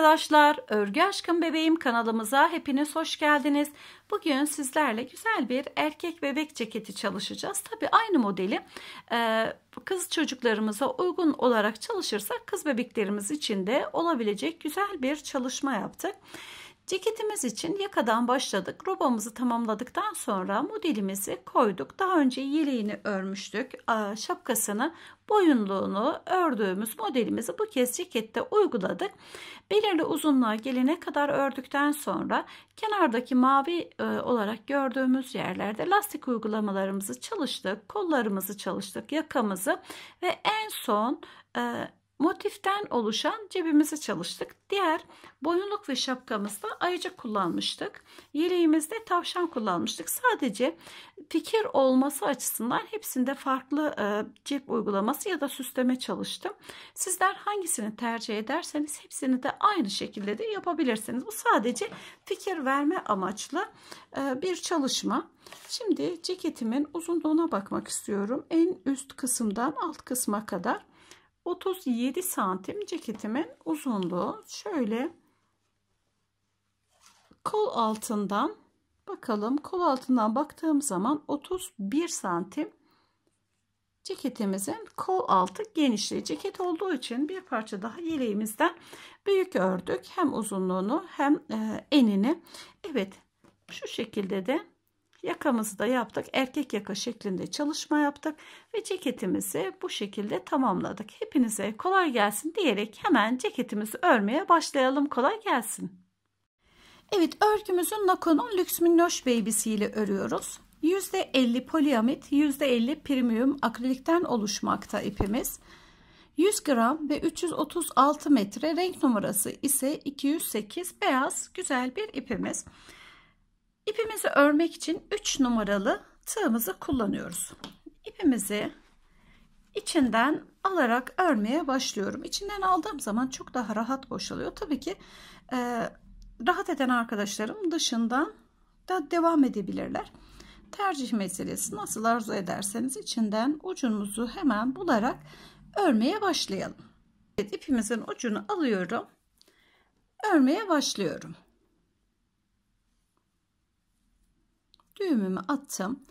arkadaşlar, Örgü Aşkım Bebeğim kanalımıza hepiniz hoş geldiniz. Bugün sizlerle güzel bir erkek bebek ceketi çalışacağız. Tabi aynı modeli e, kız çocuklarımıza uygun olarak çalışırsak kız bebeklerimiz için de olabilecek güzel bir çalışma yaptık. Ceketimiz için yakadan başladık. Robamızı tamamladıktan sonra modelimizi koyduk. Daha önce yeleğini örmüştük. Şapkasını, boyunluğunu ördüğümüz modelimizi bu kez cekette uyguladık. Belirli uzunluğa gelene kadar ördükten sonra kenardaki mavi e, olarak gördüğümüz yerlerde lastik uygulamalarımızı çalıştık. Kollarımızı çalıştık, yakamızı ve en son e, Motiften oluşan cebimizi çalıştık. Diğer boyunluk ve şapkamızda ayıcık kullanmıştık. Yeleğimizde tavşan kullanmıştık. Sadece fikir olması açısından hepsinde farklı e, cep uygulaması ya da süsleme çalıştım. Sizler hangisini tercih ederseniz hepsini de aynı şekilde de yapabilirsiniz. Bu sadece fikir verme amaçlı e, bir çalışma. Şimdi ceketimin uzunluğuna bakmak istiyorum. En üst kısımdan alt kısma kadar 37 santim ceketimin uzunluğu. Şöyle kol altından bakalım kol altından baktığım zaman 31 santim ceketimizin kol altı genişliği ceket olduğu için bir parça daha yeleğimizden büyük ördük hem uzunluğunu hem e, enini evet şu şekilde de Yakamızı da yaptık. Erkek yaka şeklinde çalışma yaptık. Ve ceketimizi bu şekilde tamamladık. Hepinize kolay gelsin diyerek hemen ceketimizi örmeye başlayalım. Kolay gelsin. Evet örgümüzün Nakon'un Lüks Minnoş Baby'si ile örüyoruz. %50 poliamit, %50 premium akrilikten oluşmakta ipimiz. 100 gram ve 336 metre renk numarası ise 208 beyaz güzel bir ipimiz. İpimizi örmek için 3 numaralı tığımızı kullanıyoruz. İpimizi içinden alarak örmeye başlıyorum. İçinden aldığım zaman çok daha rahat boşalıyor. Tabii ki e, rahat eden arkadaşlarım dışından da devam edebilirler. Tercih meselesi nasıl arzu ederseniz içinden ucumuzu hemen bularak örmeye başlayalım. Evet, ipimizin ucunu alıyorum. Örmeye başlıyorum. düğümümü attım.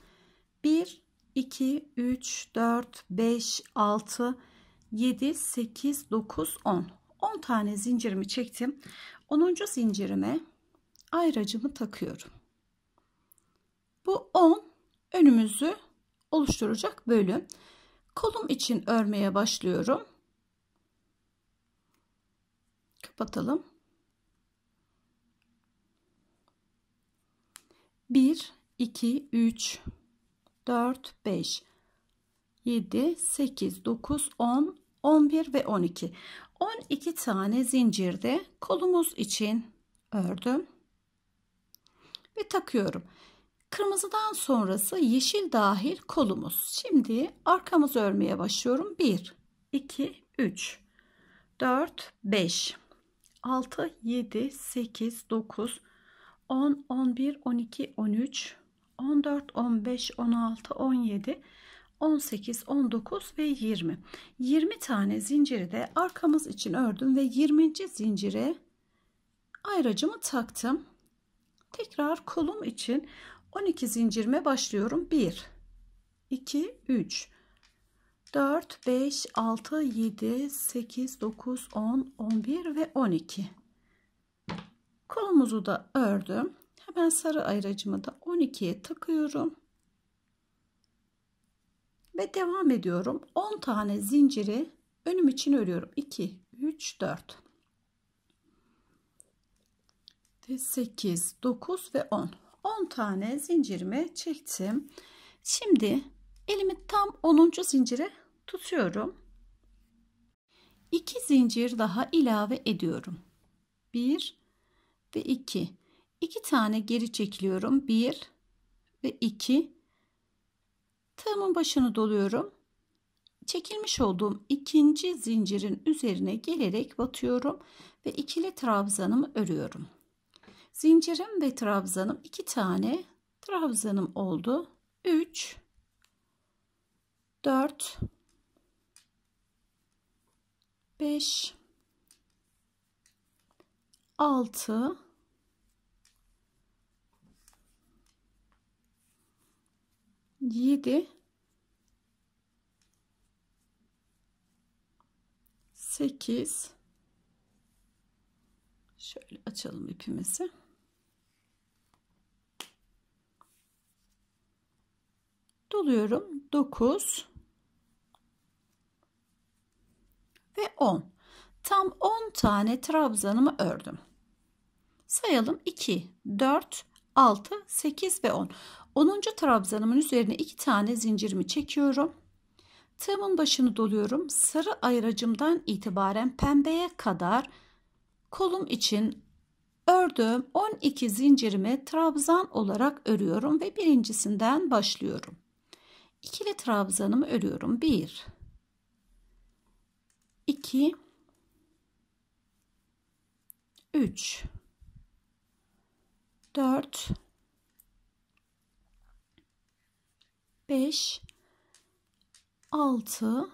1, 2, 3, 4, 5, 6, 7, 8, 9, 10. 10 tane zincirimi çektim. 10. zincirime ayracımı takıyorum. Bu 10 önümüzü oluşturacak bölüm. Kolum için örmeye başlıyorum. Kapatalım. 1 2, 3, 4, 5, 7, 8, 9, 10, 11 ve 12. 12 tane zincirde kolumuz için ördüm ve takıyorum. Kırmızıdan sonrası yeşil dahil kolumuz. Şimdi arkamız örmeye başlıyorum. 1, 2, 3, 4, 5, 6, 7, 8, 9, 10, 11, 12, 13, 14, 15, 16, 17, 18, 19 ve 20. 20 tane zinciri de arkamız için ördüm ve 20. zincire ayracımı taktım. Tekrar kolum için 12 zincirime başlıyorum. 1 2 3 4 5 6 7 8 9 10 11 ve 12. Kolumuzu da ördüm. Hemen sarı ayracımı da 12'ye takıyorum. Ve devam ediyorum. 10 tane zinciri önüm için örüyorum. 2, 3, 4. Ve 8, 9 ve 10. 10 tane zincirimi çektim. Şimdi elimi tam 10. zincire tutuyorum. 2 zincir daha ilave ediyorum. 1 ve 2 2 tane geri çekiliyorum. 1 ve 2. Tığımın başını doluyorum. Çekilmiş olduğum ikinci zincirin üzerine gelerek batıyorum ve ikili trabzanımı örüyorum. Zincirim ve trabzanım iki tane trabzanım oldu. 3 4 5 6 7 8 şöyle açalım ipimizi doluyorum 9 ve 10 tam 10 tane trabzanımı ördüm sayalım 2 4 6 8 ve 10 10. trabzanımın üzerine iki tane zincirimi çekiyorum. Tığımın başını doluyorum. Sarı ayıracımdan itibaren pembeye kadar kolum için ördüğüm 12 zincirimi trabzan olarak örüyorum ve birincisinden başlıyorum. İkili trabzanımı örüyorum. 1 2 3 4 5 6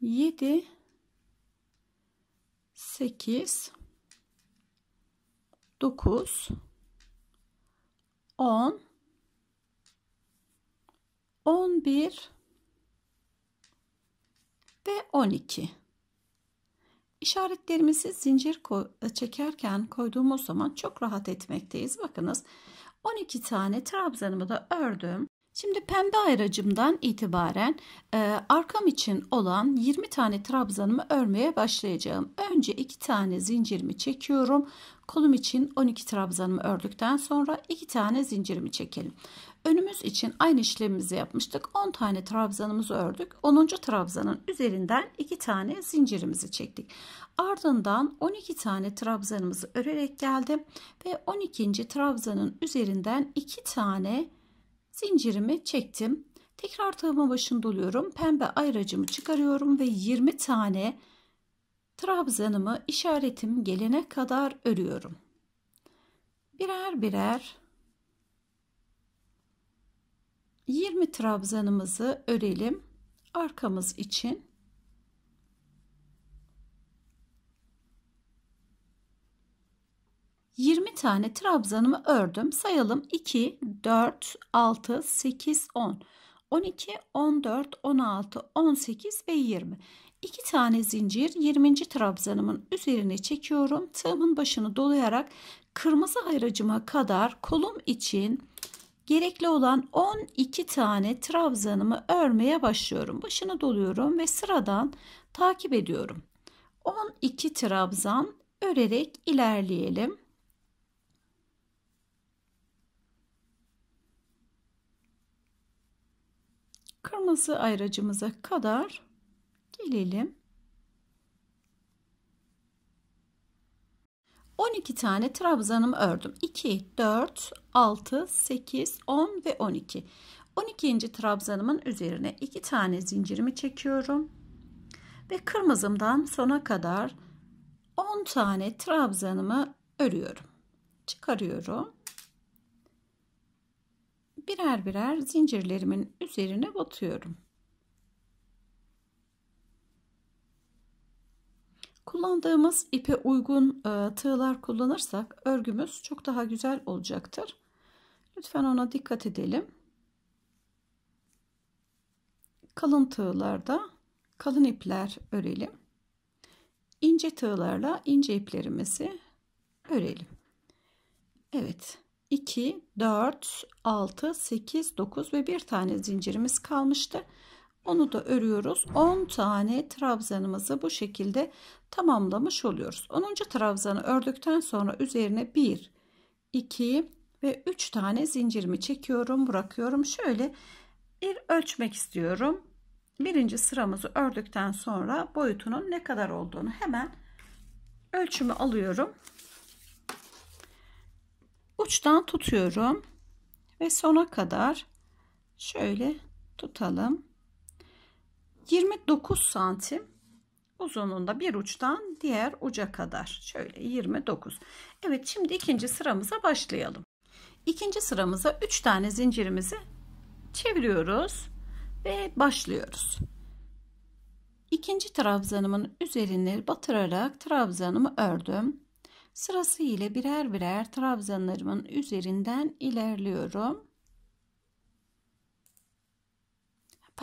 7 8 9 10 11 ve 12 İşaretlerimizi zincir çekerken koyduğumuz zaman çok rahat etmekteyiz. Bakınız 12 tane trabzanımı da ördüm. Şimdi pembe ayracımdan itibaren e, arkam için olan 20 tane trabzanımı örmeye başlayacağım. Önce 2 tane zincirimi çekiyorum. Kolum için 12 trabzanımı ördükten sonra 2 tane zincirimi çekelim. Önümüz için aynı işlemimizi yapmıştık. 10 tane trabzanımızı ördük. 10. trabzanın üzerinden 2 tane zincirimizi çektik. Ardından 12 tane trabzanımızı örerek geldim ve 12. trabzanın üzerinden 2 tane zincirimi çektim. Tekrar tığıma başında doluyorum. Pembe ayracımı çıkarıyorum ve 20 tane trabzanımı işaretim gelene kadar örüyorum. Birer birer 20 trabzanımızı örelim. Arkamız için tane trabzanımı ördüm. Sayalım 2, 4, 6, 8, 10, 12, 14, 16, 18 ve 20. 2 tane zincir 20. trabzanımın üzerine çekiyorum. Tığımın başını dolayarak kırmızı hayracıma kadar kolum için gerekli olan 12 tane trabzanımı örmeye başlıyorum. Başını doluyorum ve sıradan takip ediyorum. 12 trabzan örerek ilerleyelim. Kırmızı ayracımıza kadar gelelim. 12 tane trabzanımı ördüm. 2, 4, 6, 8, 10 ve 12. 12. trabzanımın üzerine 2 tane zincirimi çekiyorum. Ve kırmızımdan sona kadar 10 tane trabzanımı örüyorum. Çıkarıyorum. Birer birer zincirlerimin üzerine batıyorum. Kullandığımız ipe uygun e, tığlar kullanırsak örgümüz çok daha güzel olacaktır. Lütfen ona dikkat edelim. Kalın tığlarda kalın ipler örelim. İnce tığlarla ince iplerimizi örelim. Evet. 2, 4, 6, 8, 9 ve bir tane zincirimiz kalmıştı. Onu da örüyoruz. 10 tane trabzanımızı bu şekilde tamamlamış oluyoruz. 10. trabzanı ördükten sonra üzerine 1, 2 ve 3 tane zincirimi çekiyorum, bırakıyorum. Şöyle bir ölçmek istiyorum. Birinci sıramızı ördükten sonra boyutunun ne kadar olduğunu hemen ölçümü alıyorum. Uçtan tutuyorum ve sona kadar şöyle tutalım. 29 santim uzunluğunda bir uçtan diğer uca kadar. Şöyle 29. Evet şimdi ikinci sıramıza başlayalım. İkinci sıramıza 3 tane zincirimizi çeviriyoruz ve başlıyoruz. İkinci trabzanımın üzerine batırarak trabzanımı ördüm. Sırası ile birer birer trabzanlarımın üzerinden ilerliyorum.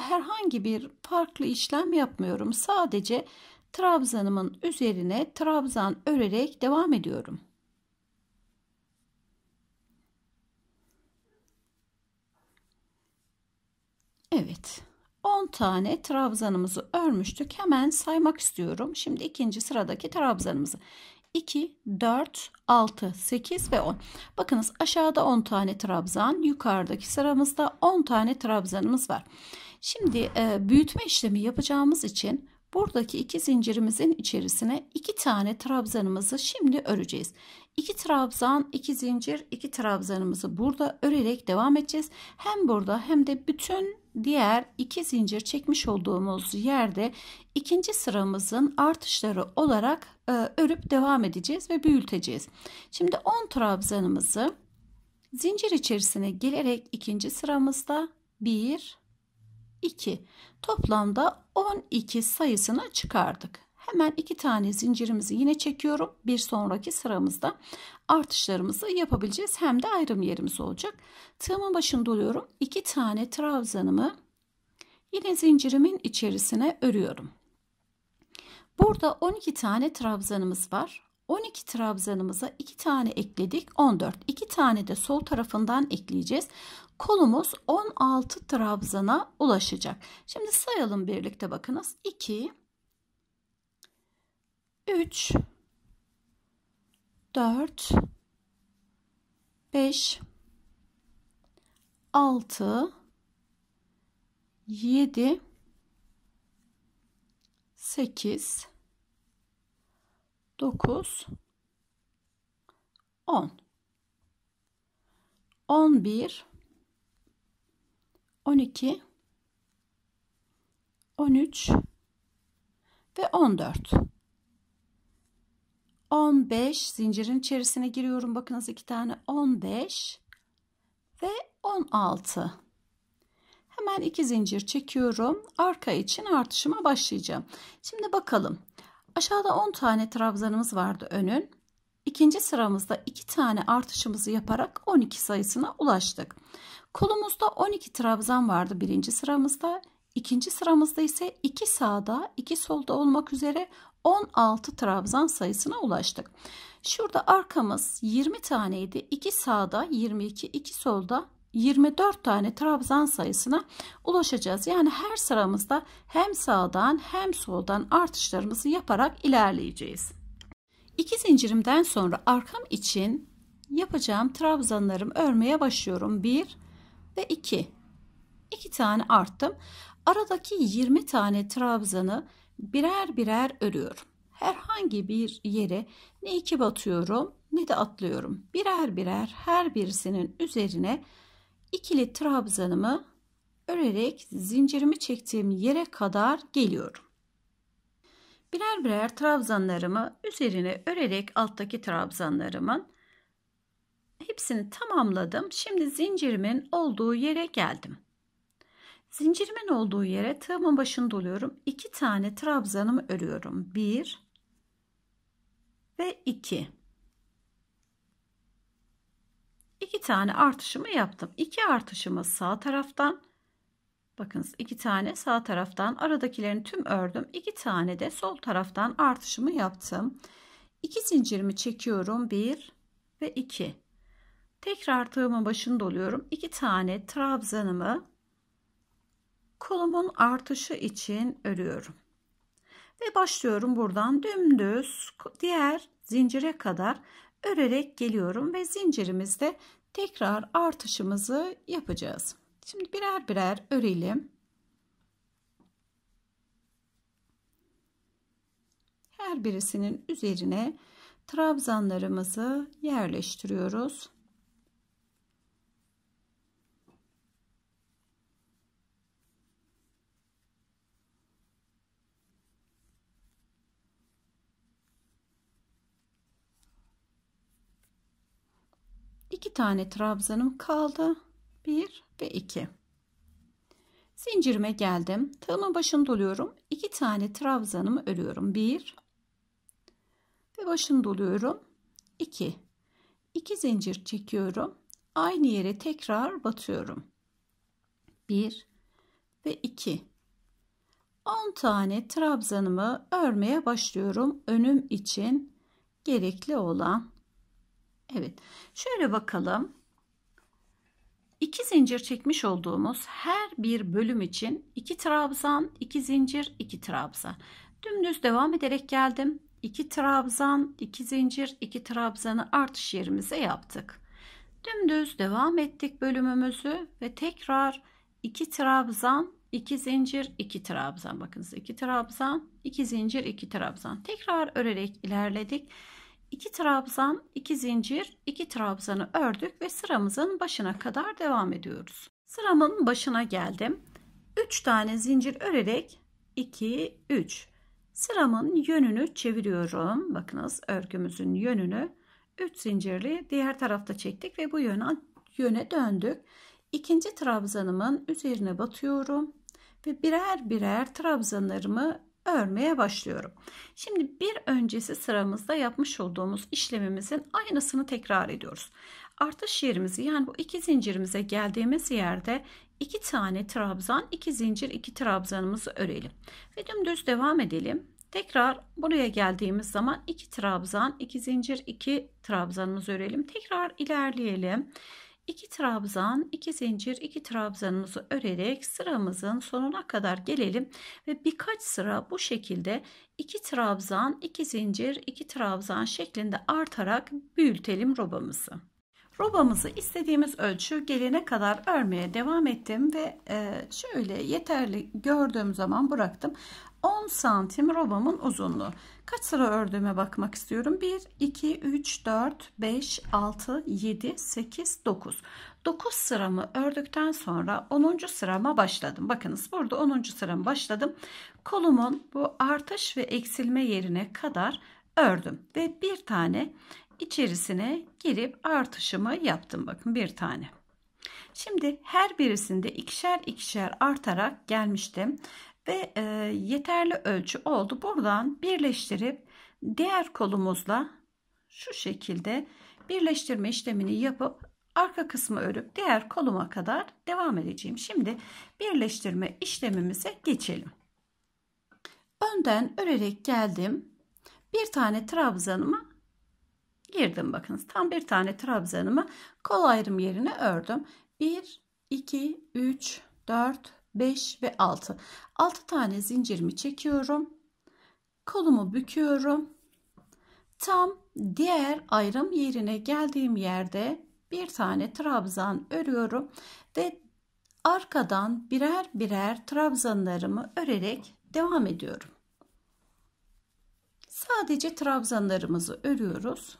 herhangi bir farklı işlem yapmıyorum. Sadece trabzanımın üzerine trabzan örerek devam ediyorum. Evet. 10 tane trabzanımızı örmüştük. Hemen saymak istiyorum. Şimdi ikinci sıradaki trabzanımızı. 2, 4, 6, 8 ve 10. Bakınız aşağıda 10 tane trabzan, yukarıdaki sıramızda 10 tane trabzanımız var. Şimdi e, büyütme işlemi yapacağımız için buradaki iki zincirimizin içerisine iki tane trabzanımızı şimdi öreceğiz. İki trabzan, iki zincir, iki trabzanımızı burada örerek devam edeceğiz. Hem burada hem de bütün diğer iki zincir çekmiş olduğumuz yerde ikinci sıramızın artışları olarak e, örüp devam edeceğiz ve büyüteceğiz. Şimdi 10 trabzanımızı zincir içerisine gelerek ikinci sıramızda 1 2. Toplamda 12 sayısını çıkardık. Hemen iki tane zincirimizi yine çekiyorum. Bir sonraki sıramızda artışlarımızı yapabileceğiz. Hem de ayrım yerimiz olacak. Tığımın başını doluyorum. İki tane trabzanımı yine zincirimin içerisine örüyorum. Burada 12 tane trabzanımız var. 12 trabzanımıza 2 tane ekledik 14 2 tane de sol tarafından ekleyeceğiz Kolumuz 16 trabzana ulaşacak. Şimdi sayalım birlikte bakınız. 2 3 4 5 6 7 8 9 10 11 12 13 ve 14 15 zincirin içerisine giriyorum. Bakınız iki tane 15 ve 16. Hemen iki zincir çekiyorum. Arka için artışıma başlayacağım. Şimdi bakalım. Aşağıda 10 tane trabzanımız vardı önün. İkinci sıramızda iki tane artışımızı yaparak 12 sayısına ulaştık. Kolumuzda 12 trabzan vardı birinci sıramızda. İkinci sıramızda ise iki sağda iki solda olmak üzere 16 trabzan sayısına ulaştık. Şurada arkamız 20 taneydi. İki sağda 22, iki solda 24 tane trabzan sayısına ulaşacağız. Yani her sıramızda hem sağdan hem soldan artışlarımızı yaparak ilerleyeceğiz. İki zincirimden sonra arkam için yapacağım trabzanlarım örmeye başlıyorum. 1 ve 2. 2 tane arttım. Aradaki 20 tane trabzanı birer birer örüyorum. Herhangi bir yere ne iki batıyorum ne de atlıyorum. Birer birer her birisinin üzerine ikili trabzanımı örerek zincirimi çektiğim yere kadar geliyorum. Birer birer trabzanlarımı üzerine örerek alttaki trabzanlarımın Hepsini tamamladım. Şimdi zincirimin olduğu yere geldim. Zincirimin olduğu yere tığımın başını doluyorum. 2 tane trabzanımı örüyorum. 1 ve 2. 2 tane artışımı yaptım. 2 artışımı sağ taraftan Bakınız 2 tane sağ taraftan Aradakilerin tüm ördüm. 2 tane de sol taraftan artışımı yaptım. 2 zincirimi çekiyorum. 1 ve 2. Tekrar tığımın başını doluyorum. 2 tane trabzanımı kolumun artışı için örüyorum. Ve başlıyorum buradan dümdüz diğer zincire kadar örerek geliyorum ve zincirimizde tekrar artışımızı yapacağız. Şimdi birer birer örelim. Her birisinin üzerine trabzanlarımızı yerleştiriyoruz. iki tane trabzanım kaldı. Bir ve iki. Zincirime geldim. Tığımın başını doluyorum. İki tane trabzanımı örüyorum. Bir ve başını doluyorum. İki. İki zincir çekiyorum. Aynı yere tekrar batıyorum. Bir ve iki. 10 tane trabzanımı örmeye başlıyorum önüm için gerekli olan Evet. Şöyle bakalım. 2 zincir çekmiş olduğumuz her bir bölüm için 2 trabzan, 2 zincir, 2 trabzan. Dümdüz devam ederek geldim. 2 trabzan, 2 zincir, 2 trabzanı artış yerimize yaptık. Dümdüz devam ettik bölümümüzü ve tekrar 2 trabzan, 2 zincir, 2 trabzan. Bakınız 2 trabzan, 2 zincir, 2 trabzan. Tekrar örerek ilerledik. 2 trabzan, 2 zincir, 2 trabzanı ördük ve sıramızın başına kadar devam ediyoruz. Sıramın başına geldim. 3 tane zincir örerek 2 3 sıramın yönünü çeviriyorum. Bakınız örgümüzün yönünü 3 zincirli diğer tarafta çektik ve bu yöne yöne döndük. İkinci trabzanımın üzerine batıyorum ve birer birer trabzanlarımı örmeye başlıyorum. Şimdi bir öncesi sıramızda yapmış olduğumuz işlemimizin aynısını tekrar ediyoruz. Artış yerimizi yani bu iki zincirimize geldiğimiz yerde iki tane trabzan, iki zincir, iki trabzanımızı örelim. Ve dümdüz devam edelim. Tekrar buraya geldiğimiz zaman iki trabzan, iki zincir, iki trabzanımızı örelim. Tekrar ilerleyelim. 2 trabzan, 2 zincir, 2 trabzanımızı örerek sıramızın sonuna kadar gelelim ve birkaç sıra bu şekilde 2 trabzan, 2 zincir, 2 trabzan şeklinde artarak büyütelim robamızı. Robamızı istediğimiz ölçü gelene kadar örmeye devam ettim ve e, şöyle yeterli gördüğüm zaman bıraktım. 10 santim robamın uzunluğu. Kaç sıra ördüğüme bakmak istiyorum. 1, 2, 3, 4, 5, 6, 7, 8, 9. 9 sıramı ördükten sonra 10. sırama başladım. Bakınız burada 10. sıramı başladım. Kolumun bu artış ve eksilme yerine kadar ördüm. Ve bir tane içerisine girip artışımı yaptım. Bakın bir tane. Şimdi her birisinde ikişer ikişer artarak gelmiştim ve e, yeterli ölçü oldu. Buradan birleştirip diğer kolumuzla şu şekilde birleştirme işlemini yapıp arka kısmı örüp diğer koluma kadar devam edeceğim. Şimdi birleştirme işlemimize geçelim. Önden örerek geldim. Bir tane trabzanıma girdim bakınız. Tam bir tane trabzanımı kol ayrım yerine ördüm. 1 2 3 4 5 ve 6. 6 tane zincirimi çekiyorum. Kolumu büküyorum. Tam diğer ayrım yerine geldiğim yerde bir tane trabzan örüyorum ve arkadan birer birer trabzanlarımı örerek devam ediyorum. Sadece trabzanlarımızı örüyoruz.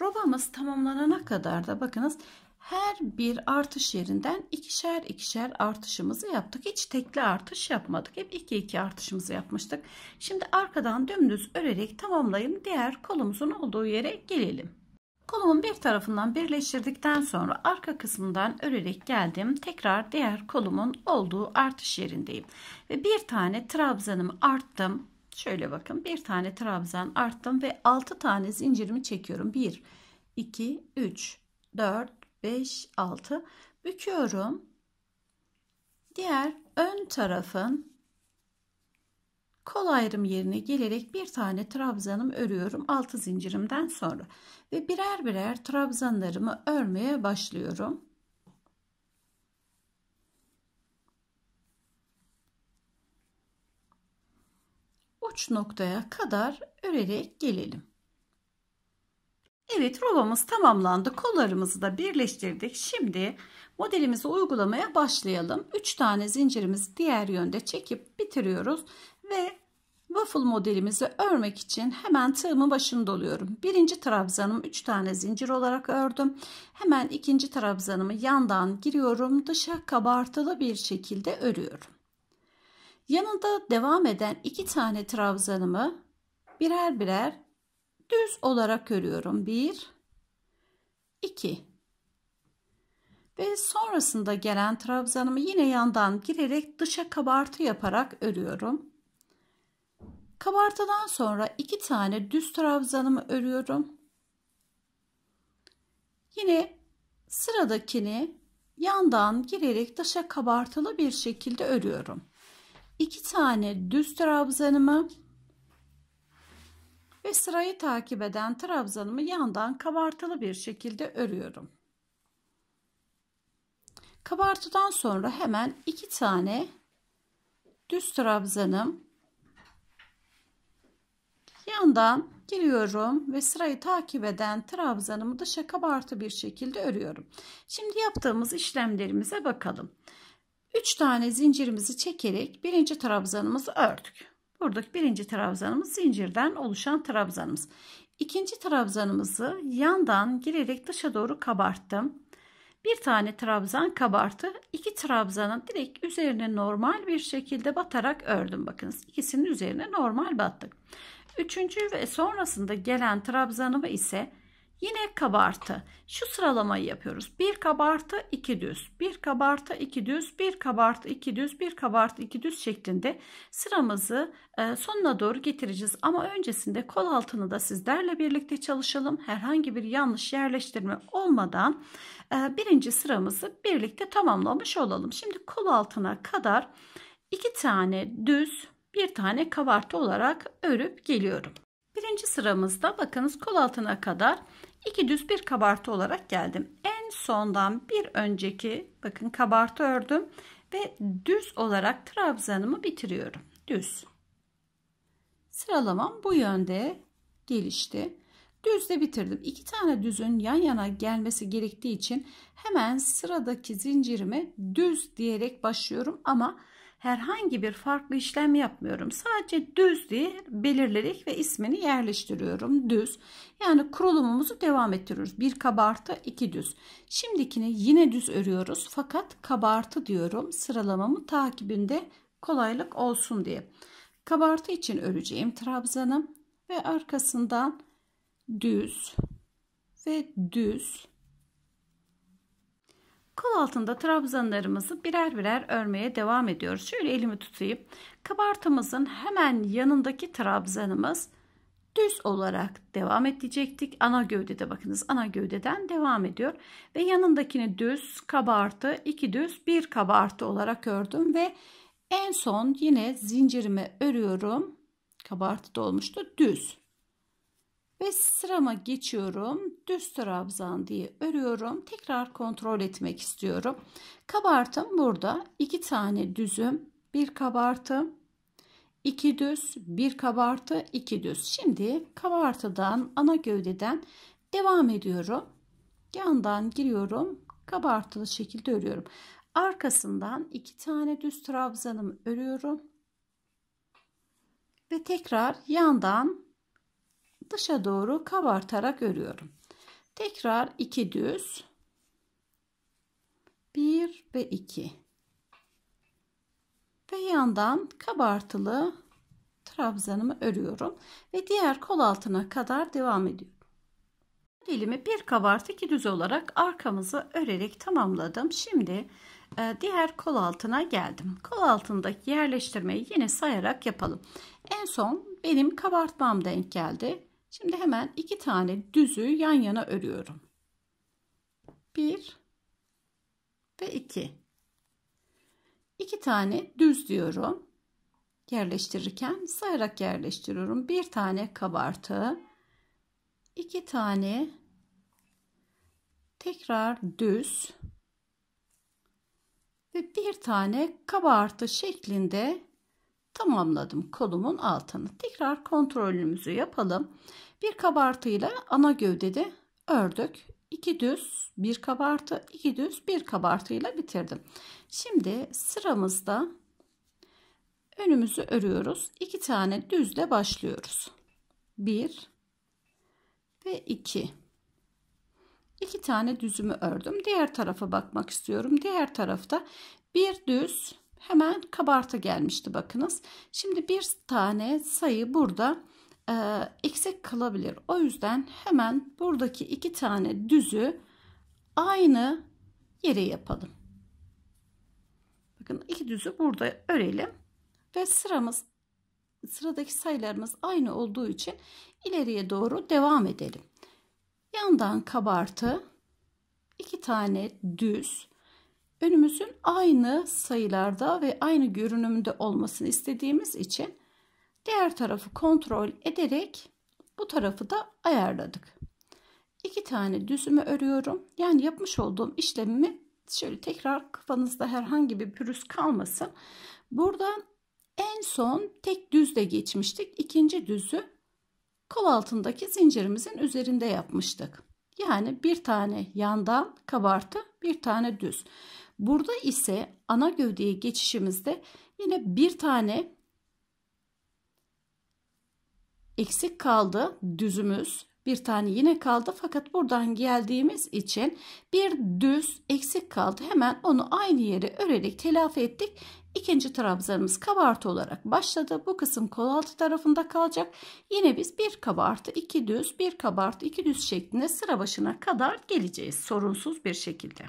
Robamız tamamlanana kadar da bakınız her bir artış yerinden ikişer ikişer artışımızı yaptık. Hiç tekli artış yapmadık. Hep iki iki artışımızı yapmıştık. Şimdi arkadan dümdüz örerek tamamlayıp diğer kolumuzun olduğu yere gelelim. Kolumun bir tarafından birleştirdikten sonra arka kısmından örerek geldim. Tekrar diğer kolumun olduğu artış yerindeyim. Ve bir tane trabzanımı arttım. Şöyle bakın bir tane trabzan arttım ve 6 tane zincirimi çekiyorum. 1, 2, 3, 4, 5, 6 büküyorum. Diğer ön tarafın kol ayrım yerine gelerek bir tane trabzanım örüyorum 6 zincirimden sonra ve birer birer trabzanlarımı örmeye başlıyorum. Uç noktaya kadar örerek gelelim. Evet rovamız tamamlandı. Kollarımızı da birleştirdik. Şimdi modelimizi uygulamaya başlayalım. 3 tane zincirimizi diğer yönde çekip bitiriyoruz. Ve waffle modelimizi örmek için hemen tığımı başını doluyorum. Birinci trabzanımı 3 tane zincir olarak ördüm. Hemen ikinci trabzanımı yandan giriyorum. Dışa kabartılı bir şekilde örüyorum. Yanında devam eden iki tane trabzanımı birer birer düz olarak örüyorum. 1 2 ve sonrasında gelen trabzanımı yine yandan girerek dışa kabartı yaparak örüyorum. Kabartıdan sonra iki tane düz trabzanımı örüyorum. Yine sıradakini yandan girerek dışa kabartılı bir şekilde örüyorum. İki tane düz trabzanımı ve sırayı takip eden trabzanımı yandan kabartılı bir şekilde örüyorum. Kabartıdan sonra hemen iki tane düz trabzanım yandan giriyorum ve sırayı takip eden trabzanımı dışa kabartı bir şekilde örüyorum. Şimdi yaptığımız işlemlerimize bakalım. 3 tane zincirimizi çekerek birinci trabzanımızı ördük. Buradaki birinci trabzanımız zincirden oluşan trabzanımız. İkinci trabzanımızı yandan girerek dışa doğru kabarttım. Bir tane trabzan kabartı, iki trabzanın direkt üzerine normal bir şekilde batarak ördüm. Bakınız ikisinin üzerine normal battık. Üçüncü ve sonrasında gelen trabzanımı ise Yine kabartı. Şu sıralamayı yapıyoruz. Bir kabartı, iki düz. Bir kabartı, iki düz. Bir kabartı, iki düz. Bir kabartı, iki düz şeklinde sıramızı e, sonuna doğru getireceğiz. Ama öncesinde kol altını da sizlerle birlikte çalışalım. Herhangi bir yanlış yerleştirme olmadan e, birinci sıramızı birlikte tamamlamış olalım. Şimdi kol altına kadar iki tane düz, bir tane kabartı olarak örüp geliyorum. Birinci sıramızda bakınız kol altına kadar iki düz bir kabartı olarak geldim. En sondan bir önceki bakın kabartı ördüm ve düz olarak trabzanımı bitiriyorum. Düz. Sıralamam bu yönde gelişti. Düzle bitirdim. İki tane düzün yan yana gelmesi gerektiği için hemen sıradaki zincirime düz diyerek başlıyorum ama herhangi bir farklı işlem yapmıyorum. Sadece düz diye belirledik ve ismini yerleştiriyorum. Düz. Yani kurulumumuzu devam ettiriyoruz. Bir kabartı, iki düz. Şimdikini yine düz örüyoruz. Fakat kabartı diyorum. Sıralamamı takibinde kolaylık olsun diye. Kabartı için öreceğim trabzanım ve arkasından düz ve düz Kol altında trabzanlarımızı birer birer örmeye devam ediyoruz. Şöyle elimi tutayım. Kabartımızın hemen yanındaki trabzanımız düz olarak devam edecektik. Ana gövdede bakınız ana gövdeden devam ediyor. Ve yanındakini düz kabartı iki düz bir kabartı olarak ördüm ve en son yine zincirimi örüyorum. Kabartı olmuştu düz. Ve sırama geçiyorum. Düz trabzan diye örüyorum. Tekrar kontrol etmek istiyorum. Kabartım burada. 2 tane düzüm, bir kabartım, iki düz, bir kabartı, iki düz. Şimdi kabartıdan, ana gövdeden devam ediyorum. Yandan giriyorum. Kabartılı şekilde örüyorum. Arkasından iki tane düz trabzanımı örüyorum. Ve tekrar yandan dışa doğru kabartarak örüyorum. Tekrar 2 düz 1 ve 2 ve yandan kabartılı trabzanımı örüyorum ve diğer kol altına kadar devam ediyorum. Dilimi bir kabartı iki düz olarak arkamızı örerek tamamladım. Şimdi e, diğer kol altına geldim. Kol altındaki yerleştirmeyi yine sayarak yapalım. En son benim kabartmam denk geldi. Şimdi hemen iki tane düzü yan yana örüyorum. Bir ve iki. İki tane düz diyorum. Yerleştirirken sayarak yerleştiriyorum. Bir tane kabartı, iki tane tekrar düz ve bir tane kabartı şeklinde tamamladım kolumun altını. Tekrar kontrolümüzü yapalım. Bir kabartıyla ana gövdede ördük. 2 düz, bir kabartı, iki düz, bir kabartıyla bitirdim. Şimdi sıramızda önümüzü örüyoruz. 2 tane düzle başlıyoruz. Bir ve iki. 2 tane düzümü ördüm. Diğer tarafa bakmak istiyorum. Diğer tarafta bir düz, hemen kabartı gelmişti bakınız. Şimdi bir tane sayı burada e, eksik kalabilir. O yüzden hemen buradaki iki tane düzü aynı yere yapalım. Bakın iki düzü burada örelim ve sıramız sıradaki sayılarımız aynı olduğu için ileriye doğru devam edelim. Yandan kabartı, iki tane düz, önümüzün aynı sayılarda ve aynı görünümde olmasını istediğimiz için diğer tarafı kontrol ederek bu tarafı da ayarladık. İki tane düzümü örüyorum. Yani yapmış olduğum işlemimi şöyle tekrar kafanızda herhangi bir pürüz kalmasın. Buradan en son tek düzle geçmiştik. İkinci düzü kol altındaki zincirimizin üzerinde yapmıştık. Yani bir tane yandan kabartı, bir tane düz. Burada ise ana gövdeye geçişimizde yine bir tane eksik kaldı düzümüz. Bir tane yine kaldı fakat buradan geldiğimiz için bir düz eksik kaldı. Hemen onu aynı yere örerek telafi ettik. İkinci trabzanımız kabartı olarak başladı. Bu kısım kol altı tarafında kalacak. Yine biz bir kabartı, iki düz, bir kabartı, iki düz şeklinde sıra başına kadar geleceğiz sorunsuz bir şekilde.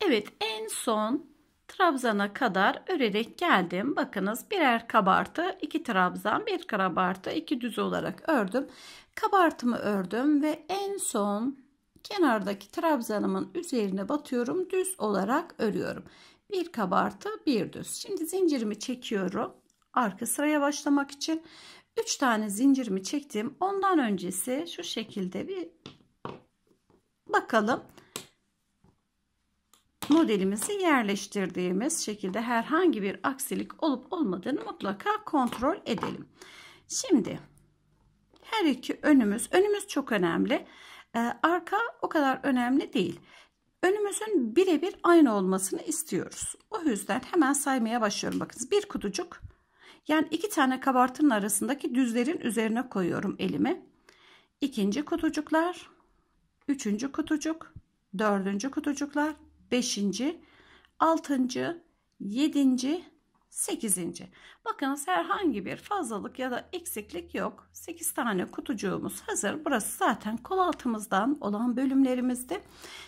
Evet en son trabzana kadar örerek geldim. Bakınız birer kabartı, iki trabzan, bir kabartı, iki düz olarak ördüm. Kabartımı ördüm ve en son kenardaki trabzanımın üzerine batıyorum. Düz olarak örüyorum. Bir kabartı, bir düz. Şimdi zincirimi çekiyorum. Arka sıraya başlamak için 3 tane zincirimi çektim. Ondan öncesi şu şekilde bir bakalım modelimizi yerleştirdiğimiz şekilde herhangi bir aksilik olup olmadığını mutlaka kontrol edelim. Şimdi her iki önümüz, önümüz çok önemli. Ee, arka o kadar önemli değil. Önümüzün birebir aynı olmasını istiyoruz. O yüzden hemen saymaya başlıyorum. Bakınız bir kutucuk yani iki tane kabartının arasındaki düzlerin üzerine koyuyorum elimi. İkinci kutucuklar, üçüncü kutucuk, dördüncü kutucuklar, 5. 6. 7. 8. Bakınız herhangi bir fazlalık ya da eksiklik yok. 8 tane kutucuğumuz hazır. Burası zaten kol altımızdan olan bölümlerimizdi.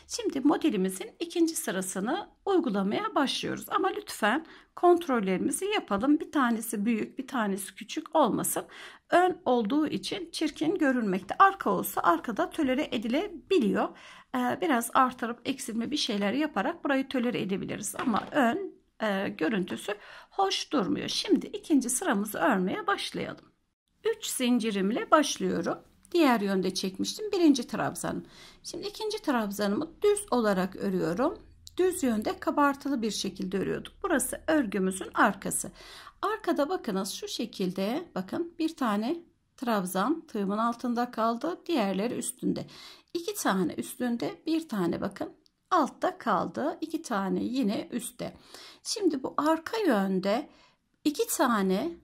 Şimdi modelimizin ikinci sırasını uygulamaya başlıyoruz. Ama lütfen kontrollerimizi yapalım. Bir tanesi büyük bir tanesi küçük olmasın. Ön olduğu için çirkin görünmekte. Arka olsa arkada tölere edilebiliyor. Ee, biraz artırıp eksilme bir şeyler yaparak burayı tölere edebiliriz. Ama ön e, görüntüsü hoş durmuyor. Şimdi ikinci sıramızı örmeye başlayalım. 3 zincirimle başlıyorum. Diğer yönde çekmiştim. Birinci trabzanım. Şimdi ikinci trabzanımı düz olarak örüyorum. Düz yönde kabartılı bir şekilde örüyorduk. Burası örgümüzün arkası. Arkada bakınız şu şekilde bakın bir tane trabzan tığımın altında kaldı. Diğerleri üstünde. İki tane üstünde bir tane bakın altta kaldı. iki tane yine üstte. Şimdi bu arka yönde iki tane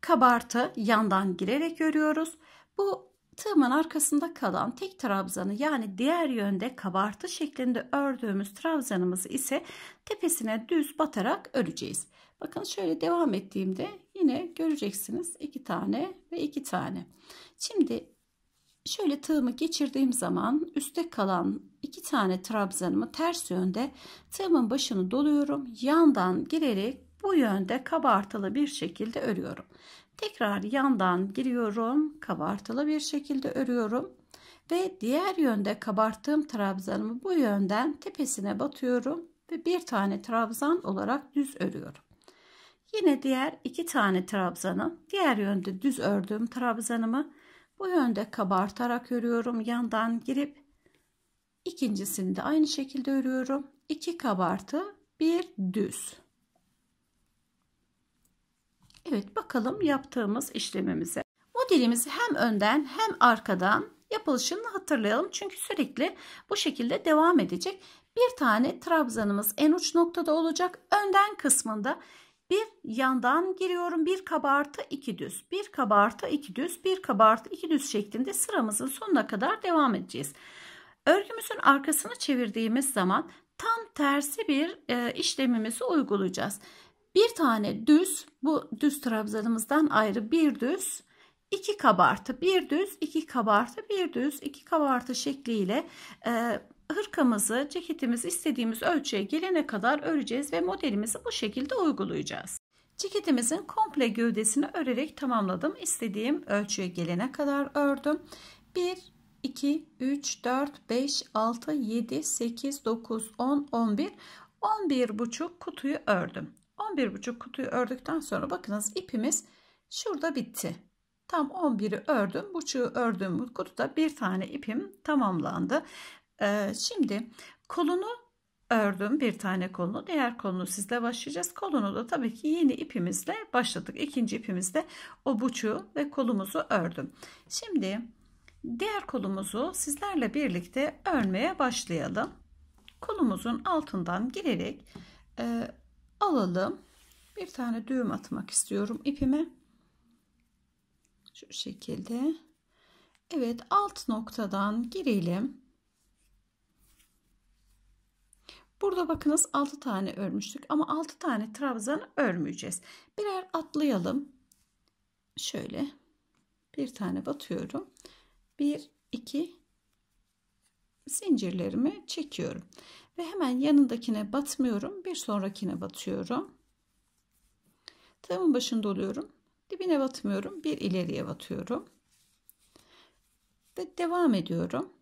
kabartı yandan girerek örüyoruz. Bu tığımın arkasında kalan tek trabzanı yani diğer yönde kabartı şeklinde ördüğümüz trabzanımızı ise tepesine düz batarak öreceğiz. Bakın şöyle devam ettiğimde yine göreceksiniz iki tane ve iki tane. Şimdi Şöyle tığımı geçirdiğim zaman üstte kalan iki tane trabzanımı ters yönde tığımın başını doluyorum. Yandan girerek bu yönde kabartılı bir şekilde örüyorum. Tekrar yandan giriyorum. Kabartılı bir şekilde örüyorum. Ve diğer yönde kabarttığım trabzanımı bu yönden tepesine batıyorum. Ve bir tane trabzan olarak düz örüyorum. Yine diğer iki tane trabzanı diğer yönde düz ördüğüm trabzanımı bu yönde kabartarak örüyorum. Yandan girip ikincisini de aynı şekilde örüyorum. 2 kabartı, bir düz. Evet bakalım yaptığımız işlemimize. Modelimizi hem önden hem arkadan yapılışını hatırlayalım. Çünkü sürekli bu şekilde devam edecek. Bir tane trabzanımız en uç noktada olacak. Önden kısmında bir yandan giriyorum. Bir kabartı, iki düz. Bir kabartı, iki düz. Bir kabartı, iki düz şeklinde sıramızın sonuna kadar devam edeceğiz. Örgümüzün arkasını çevirdiğimiz zaman tam tersi bir e, işlemimizi uygulayacağız. Bir tane düz, bu düz trabzanımızdan ayrı bir düz, iki kabartı, bir düz, iki kabartı, bir düz, iki kabartı şekliyle e, hırkamızı, ceketimizi istediğimiz ölçüye gelene kadar öreceğiz ve modelimizi bu şekilde uygulayacağız. Ceketimizin komple gövdesini örerek tamamladım. İstediğim ölçüye gelene kadar ördüm. 1, 2, 3, 4, 5, 6, 7, 8, 9, 10, 11, 11 buçuk kutuyu ördüm. 11 buçuk kutuyu ördükten sonra bakınız ipimiz şurada bitti. Tam 11'i ördüm. Buçuğu ördüğüm kutuda bir tane ipim tamamlandı. Ee, şimdi kolunu ördüm bir tane kolunu diğer kolunu sizle başlayacağız kolunu da tabii ki yeni ipimizle başladık ikinci ipimizde o buçu ve kolumuzu ördüm şimdi diğer kolumuzu sizlerle birlikte örmeye başlayalım kolumuzun altından girerek e, alalım bir tane düğüm atmak istiyorum ipime şu şekilde Evet alt noktadan girelim Burada bakınız 6 tane örmüştük ama 6 tane trabzan örmeyeceğiz. Birer atlayalım. Şöyle bir tane batıyorum. 1 2 zincirlerimi çekiyorum ve hemen yanındakine batmıyorum. Bir sonrakine batıyorum. Tığımın başında oluyorum. Dibine batmıyorum. Bir ileriye batıyorum. Ve devam ediyorum.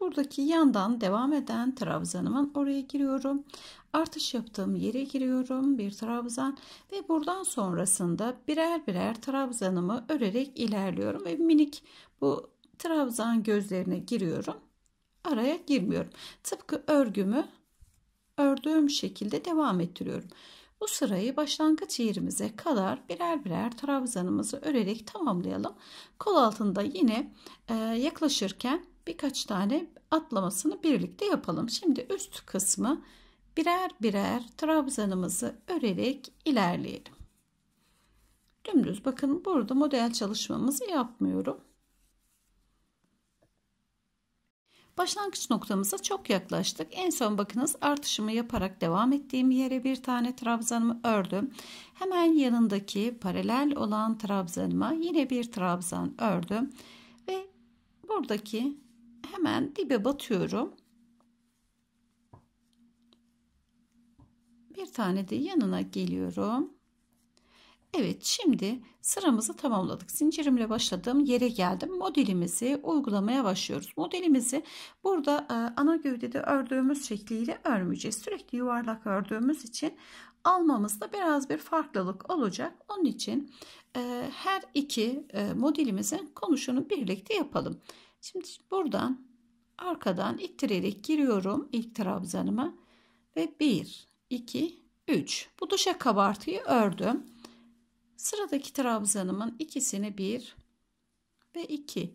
Buradaki yandan devam eden trabzanımın oraya giriyorum. Artış yaptığım yere giriyorum. Bir trabzan ve buradan sonrasında birer birer trabzanımı örerek ilerliyorum ve minik bu trabzan gözlerine giriyorum. Araya girmiyorum. Tıpkı örgümü ördüğüm şekilde devam ettiriyorum. Bu sırayı başlangıç yerimize kadar birer birer trabzanımızı örerek tamamlayalım. Kol altında yine yaklaşırken birkaç tane atlamasını birlikte yapalım. Şimdi üst kısmı birer birer trabzanımızı örerek ilerleyelim. Dümdüz bakın burada model çalışmamızı yapmıyorum. Başlangıç noktamıza çok yaklaştık. En son bakınız artışımı yaparak devam ettiğim yere bir tane trabzanımı ördüm. Hemen yanındaki paralel olan trabzanıma yine bir trabzan ördüm. Ve buradaki hemen dibe batıyorum. Bir tane de yanına geliyorum. Evet şimdi sıramızı tamamladık. Zincirimle başladığım yere geldim. Modelimizi uygulamaya başlıyoruz. Modelimizi burada e, ana gövdede ördüğümüz şekliyle örmeyeceğiz. Sürekli yuvarlak ördüğümüz için almamızda biraz bir farklılık olacak. Onun için e, her iki e, modelimizin konuşunu birlikte yapalım. Şimdi buradan arkadan ittirerek giriyorum ilk trabzanıma ve 1 2 3 bu dışa kabartıyı ördüm sıradaki trabzanımın ikisini 1 ve 2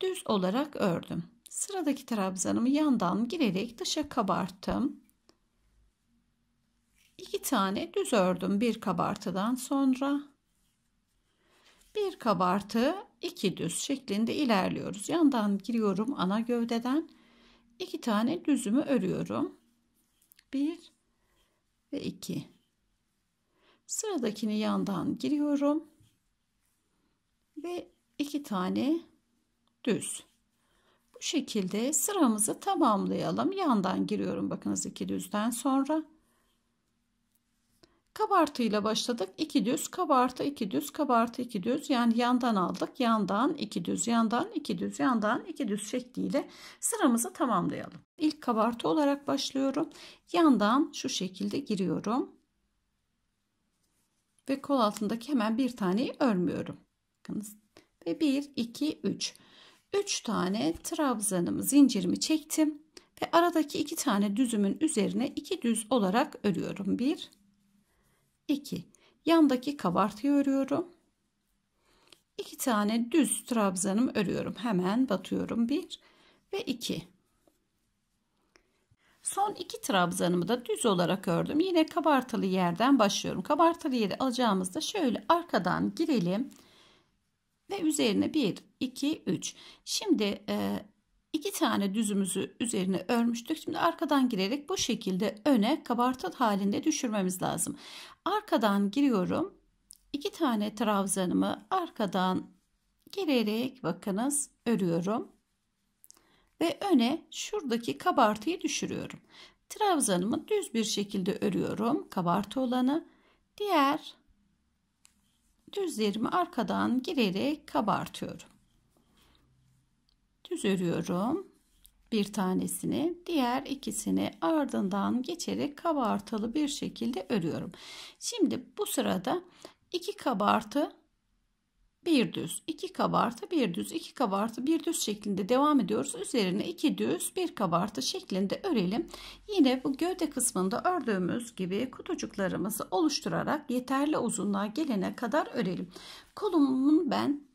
düz olarak ördüm sıradaki trabzanımı yandan girerek dışa kabarttım iki tane düz ördüm bir kabartıdan sonra bir kabartı iki düz şeklinde ilerliyoruz. Yandan giriyorum ana gövdeden. iki tane düzümü örüyorum. Bir ve iki. Sıradakini yandan giriyorum. Ve iki tane düz. Bu şekilde sıramızı tamamlayalım. Yandan giriyorum bakınız iki düzden sonra. Kabartıyla başladık. 2 düz, kabartı, 2 düz, kabartı, 2 düz. Yani yandan aldık. Yandan 2 düz, yandan 2 düz, yandan 2 düz şekliyle sıramızı tamamlayalım. İlk kabartı olarak başlıyorum. Yandan şu şekilde giriyorum. Ve kol altındaki hemen bir taneyi örmüyorum. Bakınız. Ve 1, 2, 3. 3 tane trabzanımı, zincirimi çektim. Ve aradaki 2 tane düzümün üzerine 2 düz olarak örüyorum. 1, 2. Yandaki kabartıyı örüyorum. 2 tane düz trabzanım örüyorum. Hemen batıyorum. 1 ve 2. Son 2 trabzanımı da düz olarak ördüm. Yine kabartılı yerden başlıyorum. Kabartılı yeri alacağımızda şöyle arkadan girelim. Ve üzerine 1, 2, 3. Şimdi e, İki tane düzümüzü üzerine örmüştük. Şimdi arkadan girerek bu şekilde öne kabartı halinde düşürmemiz lazım. Arkadan giriyorum. iki tane trabzanımı arkadan girerek bakınız örüyorum. Ve öne şuradaki kabartıyı düşürüyorum. Trabzanımı düz bir şekilde örüyorum. Kabartı olanı. Diğer düzlerimi arkadan girerek kabartıyorum düz örüyorum bir tanesini diğer ikisini ardından geçerek kabartılı bir şekilde örüyorum. Şimdi bu sırada iki kabartı bir düz, iki kabartı, bir düz, iki kabartı, bir düz şeklinde devam ediyoruz. Üzerine iki düz, bir kabartı şeklinde örelim. Yine bu gövde kısmında ördüğümüz gibi kutucuklarımızı oluşturarak yeterli uzunluğa gelene kadar örelim. Kolumun ben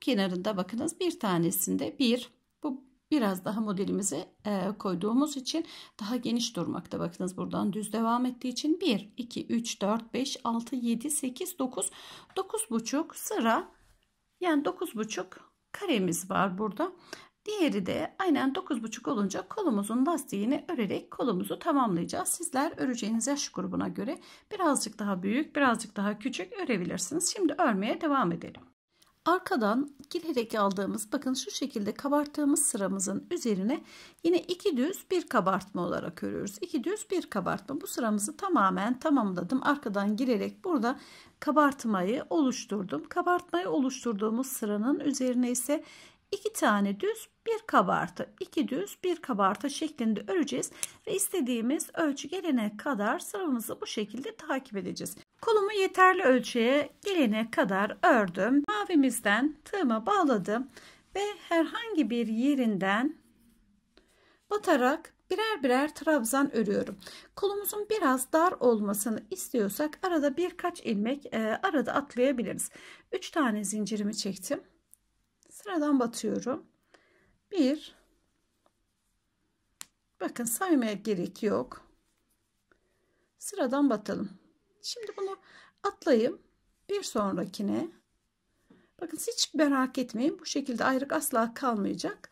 kenarında bakınız bir tanesinde bir bu biraz daha modelimizi e, koyduğumuz için daha geniş durmakta. Bakınız buradan düz devam ettiği için 1, 2, 3, 4, 5, 6, 7, 8, 9, 9 buçuk sıra yani 9 buçuk karemiz var burada. Diğeri de aynen 9,5 olunca kolumuzun lastiğini örerek kolumuzu tamamlayacağız. Sizler öreceğiniz yaş grubuna göre birazcık daha büyük, birazcık daha küçük örebilirsiniz. Şimdi örmeye devam edelim. Arkadan girerek aldığımız bakın şu şekilde kabarttığımız sıramızın üzerine yine iki düz bir kabartma olarak örüyoruz. İki düz bir kabartma. Bu sıramızı tamamen tamamladım. Arkadan girerek burada kabartmayı oluşturdum. Kabartmayı oluşturduğumuz sıranın üzerine ise 2 tane düz bir kabartı iki düz bir kabartı şeklinde öreceğiz ve istediğimiz ölçü gelene kadar sıramızı bu şekilde takip edeceğiz. Kolumu yeterli ölçüye gelene kadar ördüm. Mavimizden tığıma bağladım ve herhangi bir yerinden batarak birer birer trabzan örüyorum. Kolumuzun biraz dar olmasını istiyorsak arada birkaç ilmek e, arada atlayabiliriz. 3 tane zincirimi çektim sıradan batıyorum. 1 Bakın saymaya gerek yok. Sıradan batalım. Şimdi bunu atlayayım. Bir sonrakine. Bakın hiç merak etmeyin. Bu şekilde ayrık asla kalmayacak.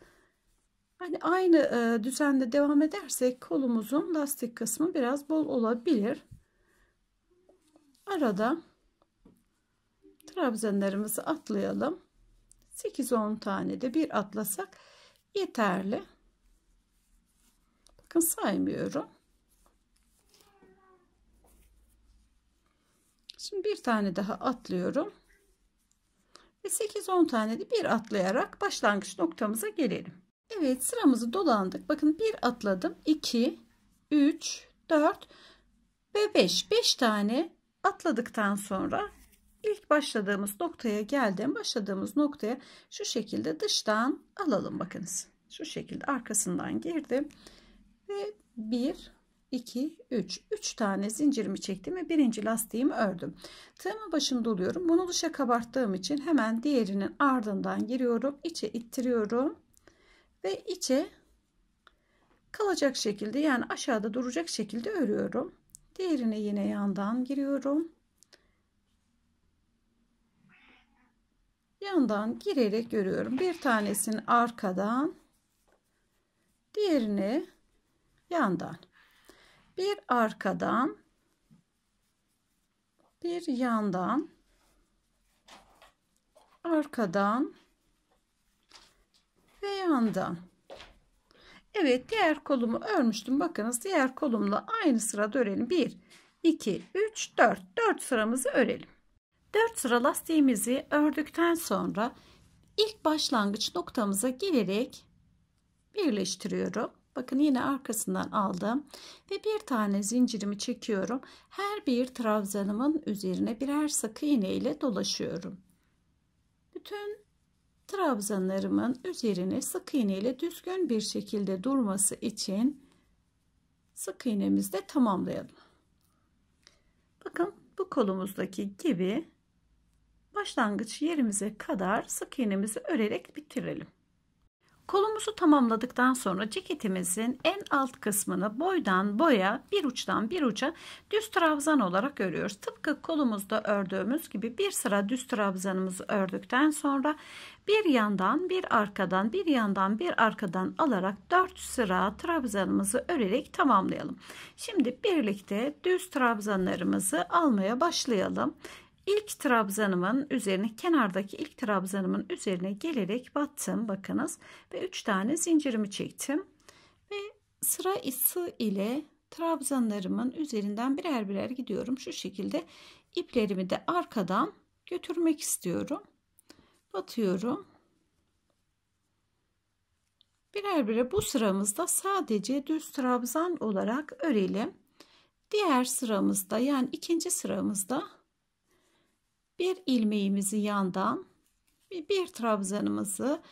Hani aynı e, düzende devam edersek kolumuzun lastik kısmı biraz bol olabilir. Arada trabzanlarımızı atlayalım. 8-10 tane de bir atlasak yeterli. Bakın saymıyorum. Şimdi bir tane daha atlıyorum. Ve 8-10 tane de bir atlayarak başlangıç noktamıza gelelim. Evet sıramızı dolandık. Bakın bir atladım. 2, 3, 4 ve 5. 5 tane atladıktan sonra ilk başladığımız noktaya geldim. Başladığımız noktaya şu şekilde dıştan alalım bakınız. Şu şekilde arkasından girdim. Ve 1, 2, 3. 3 tane zincirimi çektim ve birinci lastiğimi ördüm. Tığımın başını doluyorum. Bunu dışa kabarttığım için hemen diğerinin ardından giriyorum. içe ittiriyorum. Ve içe kalacak şekilde yani aşağıda duracak şekilde örüyorum. Diğerine yine yandan giriyorum. yandan girerek görüyorum. Bir tanesini arkadan, diğerini yandan. Bir arkadan, bir yandan, arkadan ve yandan. Evet diğer kolumu örmüştüm. Bakınız diğer kolumla aynı sırada örelim. 1, 2, 3, 4. 4 sıramızı örelim. 4 sıra lastiğimizi ördükten sonra ilk başlangıç noktamıza gelerek birleştiriyorum. Bakın yine arkasından aldım ve bir tane zincirimi çekiyorum. Her bir trabzanımın üzerine birer sık iğne ile dolaşıyorum. Bütün trabzanlarımın üzerine sık iğne ile düzgün bir şekilde durması için sık iğnemizi de tamamlayalım. Bakın bu kolumuzdaki gibi başlangıç yerimize kadar sık iğnemizi örerek bitirelim. Kolumuzu tamamladıktan sonra ceketimizin en alt kısmını boydan boya bir uçtan bir uca düz trabzan olarak örüyoruz. Tıpkı kolumuzda ördüğümüz gibi bir sıra düz trabzanımızı ördükten sonra bir yandan bir arkadan bir yandan bir arkadan alarak 4 sıra trabzanımızı örerek tamamlayalım. Şimdi birlikte düz trabzanlarımızı almaya başlayalım. İlk trabzanımın üzerine kenardaki ilk trabzanımın üzerine gelerek battım bakınız ve 3 tane zincirimi çektim ve sıra ısı ile trabzanlarımın üzerinden birer birer gidiyorum şu şekilde iplerimi de arkadan götürmek istiyorum batıyorum birer birer bu sıramızda sadece düz trabzan olarak örelim diğer sıramızda yani ikinci sıramızda bir ilmeğimizi yandan bir trabzanımızı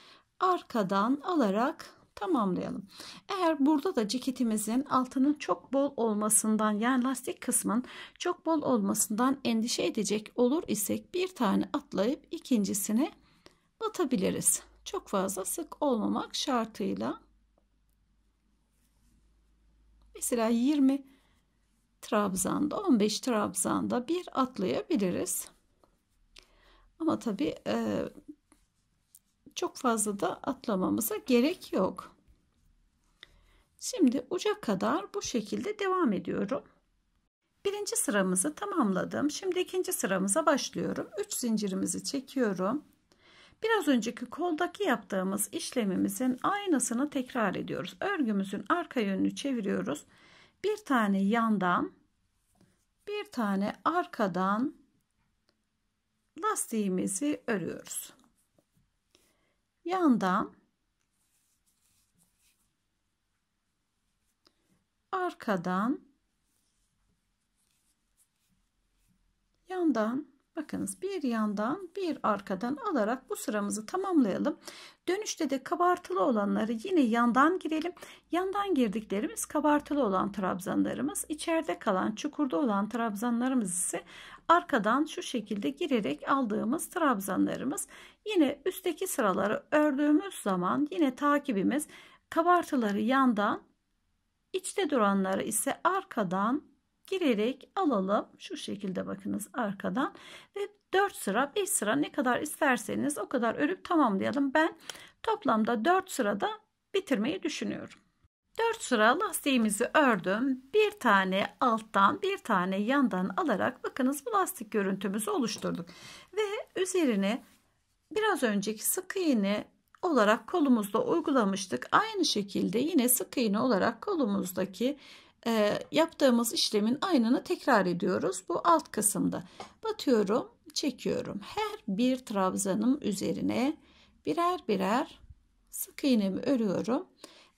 arkadan alarak tamamlayalım. Eğer burada da ceketimizin altının çok bol olmasından yani lastik kısmın çok bol olmasından endişe edecek olur isek bir tane atlayıp ikincisini batabiliriz. Çok fazla sık olmamak şartıyla. Mesela 20 trabzanda 15 trabzanda bir atlayabiliriz. Ama tabii e, çok fazla da atlamamıza gerek yok. Şimdi uca kadar bu şekilde devam ediyorum. Birinci sıramızı tamamladım. Şimdi ikinci sıramıza başlıyorum. 3 zincirimizi çekiyorum. Biraz önceki koldaki yaptığımız işlemimizin aynısını tekrar ediyoruz. Örgümüzün arka yönünü çeviriyoruz. Bir tane yandan, bir tane arkadan lastiğimizi örüyoruz. Yandan arkadan yandan bakınız bir yandan bir arkadan alarak bu sıramızı tamamlayalım. Dönüşte de kabartılı olanları yine yandan girelim. Yandan girdiklerimiz kabartılı olan trabzanlarımız, içeride kalan çukurda olan trabzanlarımız ise arkadan şu şekilde girerek aldığımız trabzanlarımız yine üstteki sıraları ördüğümüz zaman yine takibimiz kabartıları yandan içte duranları ise arkadan girerek alalım. Şu şekilde bakınız arkadan ve 4 sıra 5 sıra ne kadar isterseniz o kadar örüp tamamlayalım. Ben toplamda 4 sırada bitirmeyi düşünüyorum. 4 sıra lastiğimizi ördüm. Bir tane alttan bir tane yandan alarak bakınız bu lastik görüntümüzü oluşturduk. Ve üzerine biraz önceki sık iğne olarak kolumuzda uygulamıştık. Aynı şekilde yine sık iğne olarak kolumuzdaki e, yaptığımız işlemin aynını tekrar ediyoruz. Bu alt kısımda batıyorum çekiyorum. Her bir trabzanım üzerine birer birer sık iğnemi örüyorum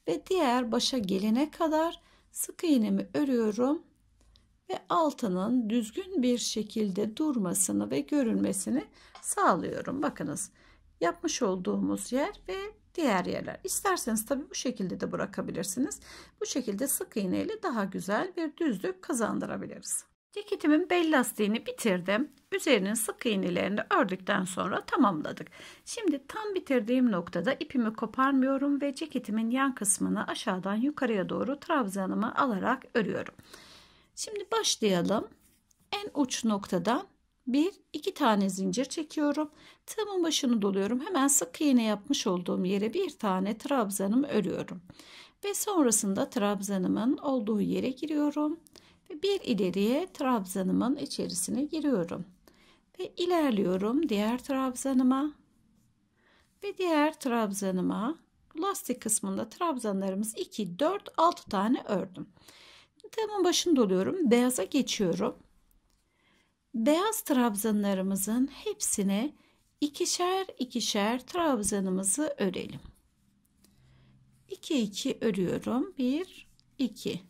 ve diğer başa gelene kadar sık iğnemi örüyorum ve altının düzgün bir şekilde durmasını ve görünmesini sağlıyorum. Bakınız yapmış olduğumuz yer ve diğer yerler. İsterseniz tabi bu şekilde de bırakabilirsiniz. Bu şekilde sık iğneyle daha güzel bir düzlük kazandırabiliriz. Ceketimin bel lastiğini bitirdim. Üzerinin sık iğnelerini ördükten sonra tamamladık. Şimdi tam bitirdiğim noktada ipimi koparmıyorum ve ceketimin yan kısmını aşağıdan yukarıya doğru trabzanımı alarak örüyorum. Şimdi başlayalım. En uç noktadan bir iki tane zincir çekiyorum. Tığımın başını doluyorum. Hemen sık iğne yapmış olduğum yere bir tane trabzanım örüyorum. Ve sonrasında trabzanımın olduğu yere giriyorum. Ve bir ileriye trabzanımın içerisine giriyorum. Ve ilerliyorum diğer trabzanıma. Ve diğer trabzanıma lastik kısmında trabzanlarımız 2, 4, 6 tane ördüm. Tığımın başını doluyorum. Beyaza geçiyorum. Beyaz trabzanlarımızın hepsine ikişer ikişer trabzanımızı örelim. 2 2 örüyorum. 1 2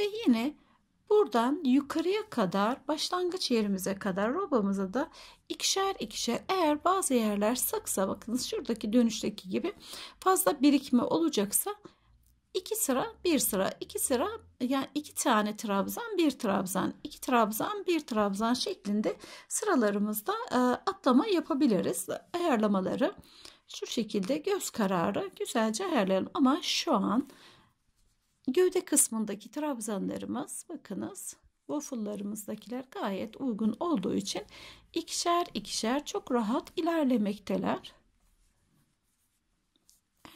ve yine buradan yukarıya kadar başlangıç yerimize kadar robamıza da ikişer ikişer eğer bazı yerler sıksa bakınız şuradaki dönüşteki gibi fazla birikme olacaksa iki sıra bir sıra iki sıra yani iki tane trabzan bir trabzan iki trabzan bir trabzan şeklinde sıralarımızda e, atlama yapabiliriz ayarlamaları şu şekilde göz kararı güzelce ayarlayalım ama şu an Gövde kısmındaki trabzanlarımız bakınız waffle'larımızdakiler gayet uygun olduğu için ikişer ikişer çok rahat ilerlemekteler.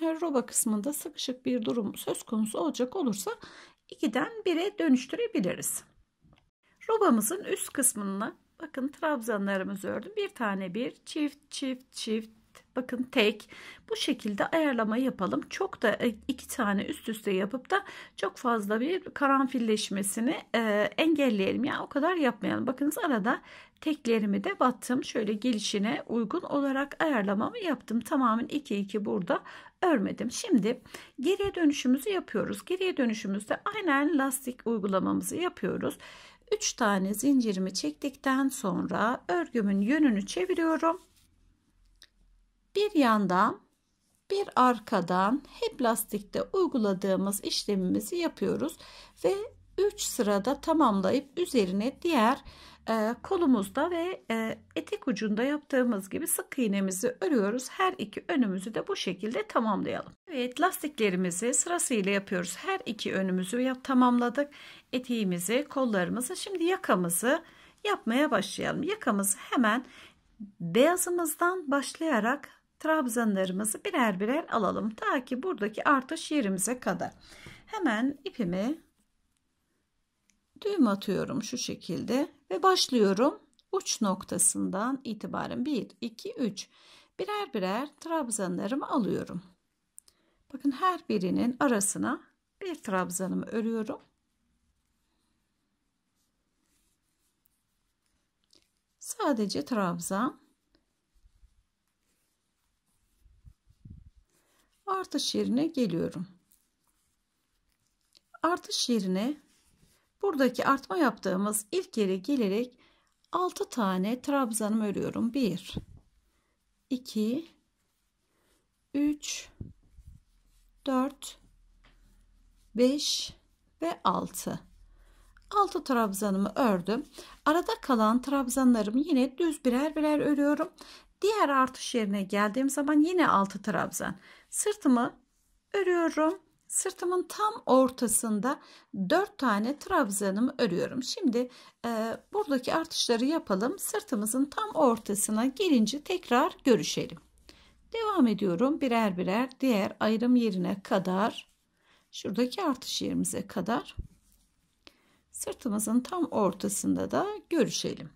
Eğer roba kısmında sıkışık bir durum söz konusu olacak olursa 2'den 1'e dönüştürebiliriz. Robamızın üst kısmına bakın trabzanlarımızı ördüm. Bir tane bir çift çift çift Bakın tek bu şekilde ayarlama yapalım. Çok da e, iki tane üst üste yapıp da çok fazla bir karanfilleşmesini e, engelleyelim. Yani o kadar yapmayalım. Bakınız arada teklerimi de battım. Şöyle gelişine uygun olarak ayarlamamı yaptım. Tamamen 2-2 burada örmedim. Şimdi geriye dönüşümüzü yapıyoruz. Geriye dönüşümüzde aynen lastik uygulamamızı yapıyoruz. 3 tane zincirimi çektikten sonra örgümün yönünü çeviriyorum bir yandan bir arkadan hep lastikte uyguladığımız işlemimizi yapıyoruz ve 3 sırada tamamlayıp üzerine diğer e, kolumuzda ve e, etek ucunda yaptığımız gibi sık iğnemizi örüyoruz. Her iki önümüzü de bu şekilde tamamlayalım. Evet lastiklerimizi sırasıyla yapıyoruz. Her iki önümüzü yap, tamamladık. Eteğimizi, kollarımızı şimdi yakamızı yapmaya başlayalım. Yakamızı hemen beyazımızdan başlayarak trabzanlarımızı birer birer alalım. Ta ki buradaki artış yerimize kadar. Hemen ipimi düğüm atıyorum şu şekilde ve başlıyorum. Uç noktasından itibaren 1, 2, 3 birer birer trabzanlarımı alıyorum. Bakın her birinin arasına bir trabzanımı örüyorum. Sadece trabzan artış yerine geliyorum. Artış yerine buradaki artma yaptığımız ilk yere gelerek 6 tane trabzanımı örüyorum. 1 2 3 4 5 ve 6 6 trabzanımı ördüm. Arada kalan trabzanlarımı yine düz birer birer örüyorum. Diğer artış yerine geldiğim zaman yine 6 trabzan sırtımı örüyorum. Sırtımın tam ortasında 4 tane trabzanımı örüyorum. Şimdi e, buradaki artışları yapalım. Sırtımızın tam ortasına gelince tekrar görüşelim. Devam ediyorum birer birer diğer ayrım yerine kadar şuradaki artış yerimize kadar sırtımızın tam ortasında da görüşelim.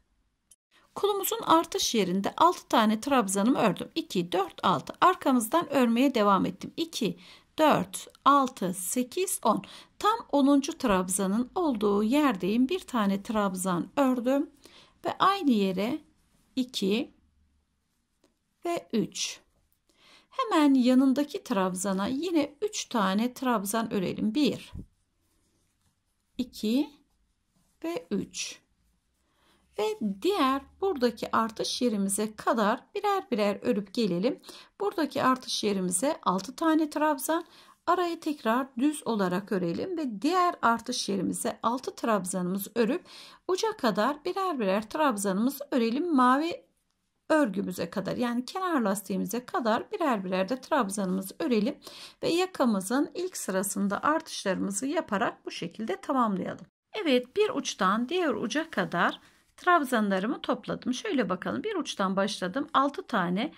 Kolumuzun artış yerinde 6 tane trabzanımı ördüm. 2, 4, 6. Arkamızdan örmeye devam ettim. 2, 4, 6, 8, 10. Tam 10. trabzanın olduğu yerdeyim. Bir tane trabzan ördüm. Ve aynı yere 2 ve 3. Hemen yanındaki trabzana yine 3 tane trabzan örelim. 1, 2 ve 3 ve diğer buradaki artış yerimize kadar birer birer örüp gelelim. Buradaki artış yerimize 6 tane trabzan arayı tekrar düz olarak örelim ve diğer artış yerimize 6 trabzanımızı örüp uca kadar birer birer trabzanımızı örelim mavi örgümüze kadar yani kenar lastiğimize kadar birer birer de trabzanımızı örelim ve yakamızın ilk sırasında artışlarımızı yaparak bu şekilde tamamlayalım. Evet bir uçtan diğer uca kadar trabzanlarımı topladım. Şöyle bakalım bir uçtan başladım. 6 tane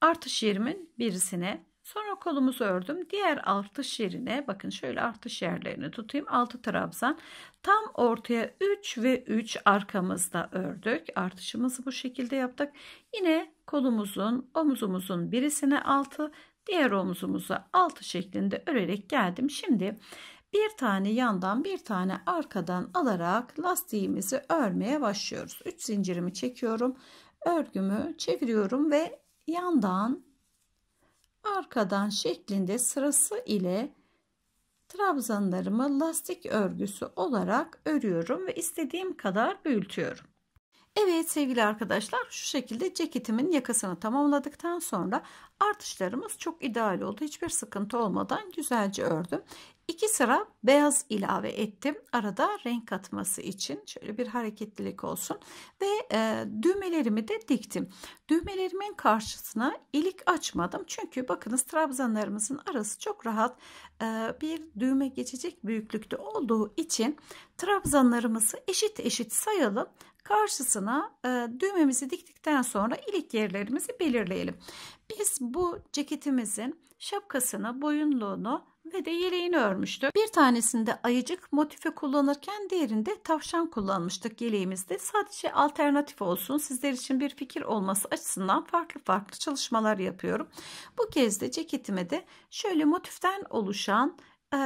artış yerimin birisine sonra kolumuzu ördüm. Diğer artış yerine bakın şöyle artış yerlerini tutayım. 6 trabzan tam ortaya 3 ve 3 arkamızda ördük. Artışımızı bu şekilde yaptık. Yine kolumuzun omuzumuzun birisine 6 diğer omuzumuza 6 şeklinde örerek geldim. Şimdi bir tane yandan bir tane arkadan alarak lastiğimizi örmeye başlıyoruz. 3 zincirimi çekiyorum. Örgümü çeviriyorum ve yandan arkadan şeklinde sırası ile trabzanlarımı lastik örgüsü olarak örüyorum ve istediğim kadar büyütüyorum. Evet sevgili arkadaşlar şu şekilde ceketimin yakasını tamamladıktan sonra artışlarımız çok ideal oldu. Hiçbir sıkıntı olmadan güzelce ördüm. İki sıra beyaz ilave ettim. Arada renk katması için şöyle bir hareketlilik olsun. Ve e, düğmelerimi de diktim. Düğmelerimin karşısına ilik açmadım. Çünkü bakınız trabzanlarımızın arası çok rahat e, bir düğme geçecek büyüklükte olduğu için trabzanlarımızı eşit eşit sayalım. Karşısına e, düğmemizi diktikten sonra ilik yerlerimizi belirleyelim. Biz bu ceketimizin şapkasını, boyunluğunu ve de yeleğini örmüştük. Bir tanesinde ayıcık motifi kullanırken diğerinde tavşan kullanmıştık yeleğimizde. Sadece alternatif olsun sizler için bir fikir olması açısından farklı farklı çalışmalar yapıyorum. Bu kez de ceketime de şöyle motiften oluşan e,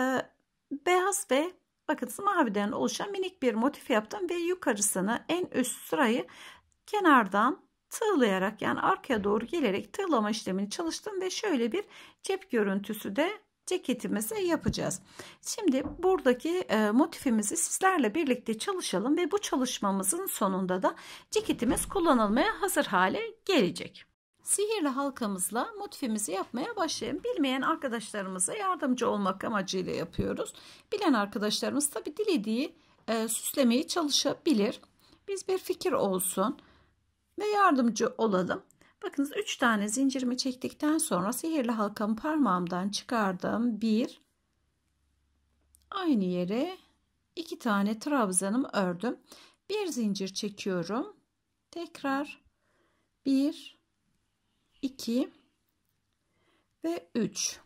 beyaz ve bakın maviden oluşan minik bir motif yaptım ve yukarısını en üst sırayı kenardan tığlayarak yani arkaya doğru gelerek tığlama işlemini çalıştım ve şöyle bir cep görüntüsü de ceketimizi yapacağız. Şimdi buradaki e, motifimizi sizlerle birlikte çalışalım ve bu çalışmamızın sonunda da ceketimiz kullanılmaya hazır hale gelecek. Sihirli halkamızla motifimizi yapmaya başlayalım. Bilmeyen arkadaşlarımıza yardımcı olmak amacıyla yapıyoruz. Bilen arkadaşlarımız tabi dilediği e, süslemeyi çalışabilir. Biz bir fikir olsun ve yardımcı olalım. Bakınız 3 tane zincirimi çektikten sonra sihirli halkamı parmağımdan çıkardım. 1 aynı yere 2 tane trabzanımı ördüm. Bir zincir çekiyorum. Tekrar 1 2 ve 3.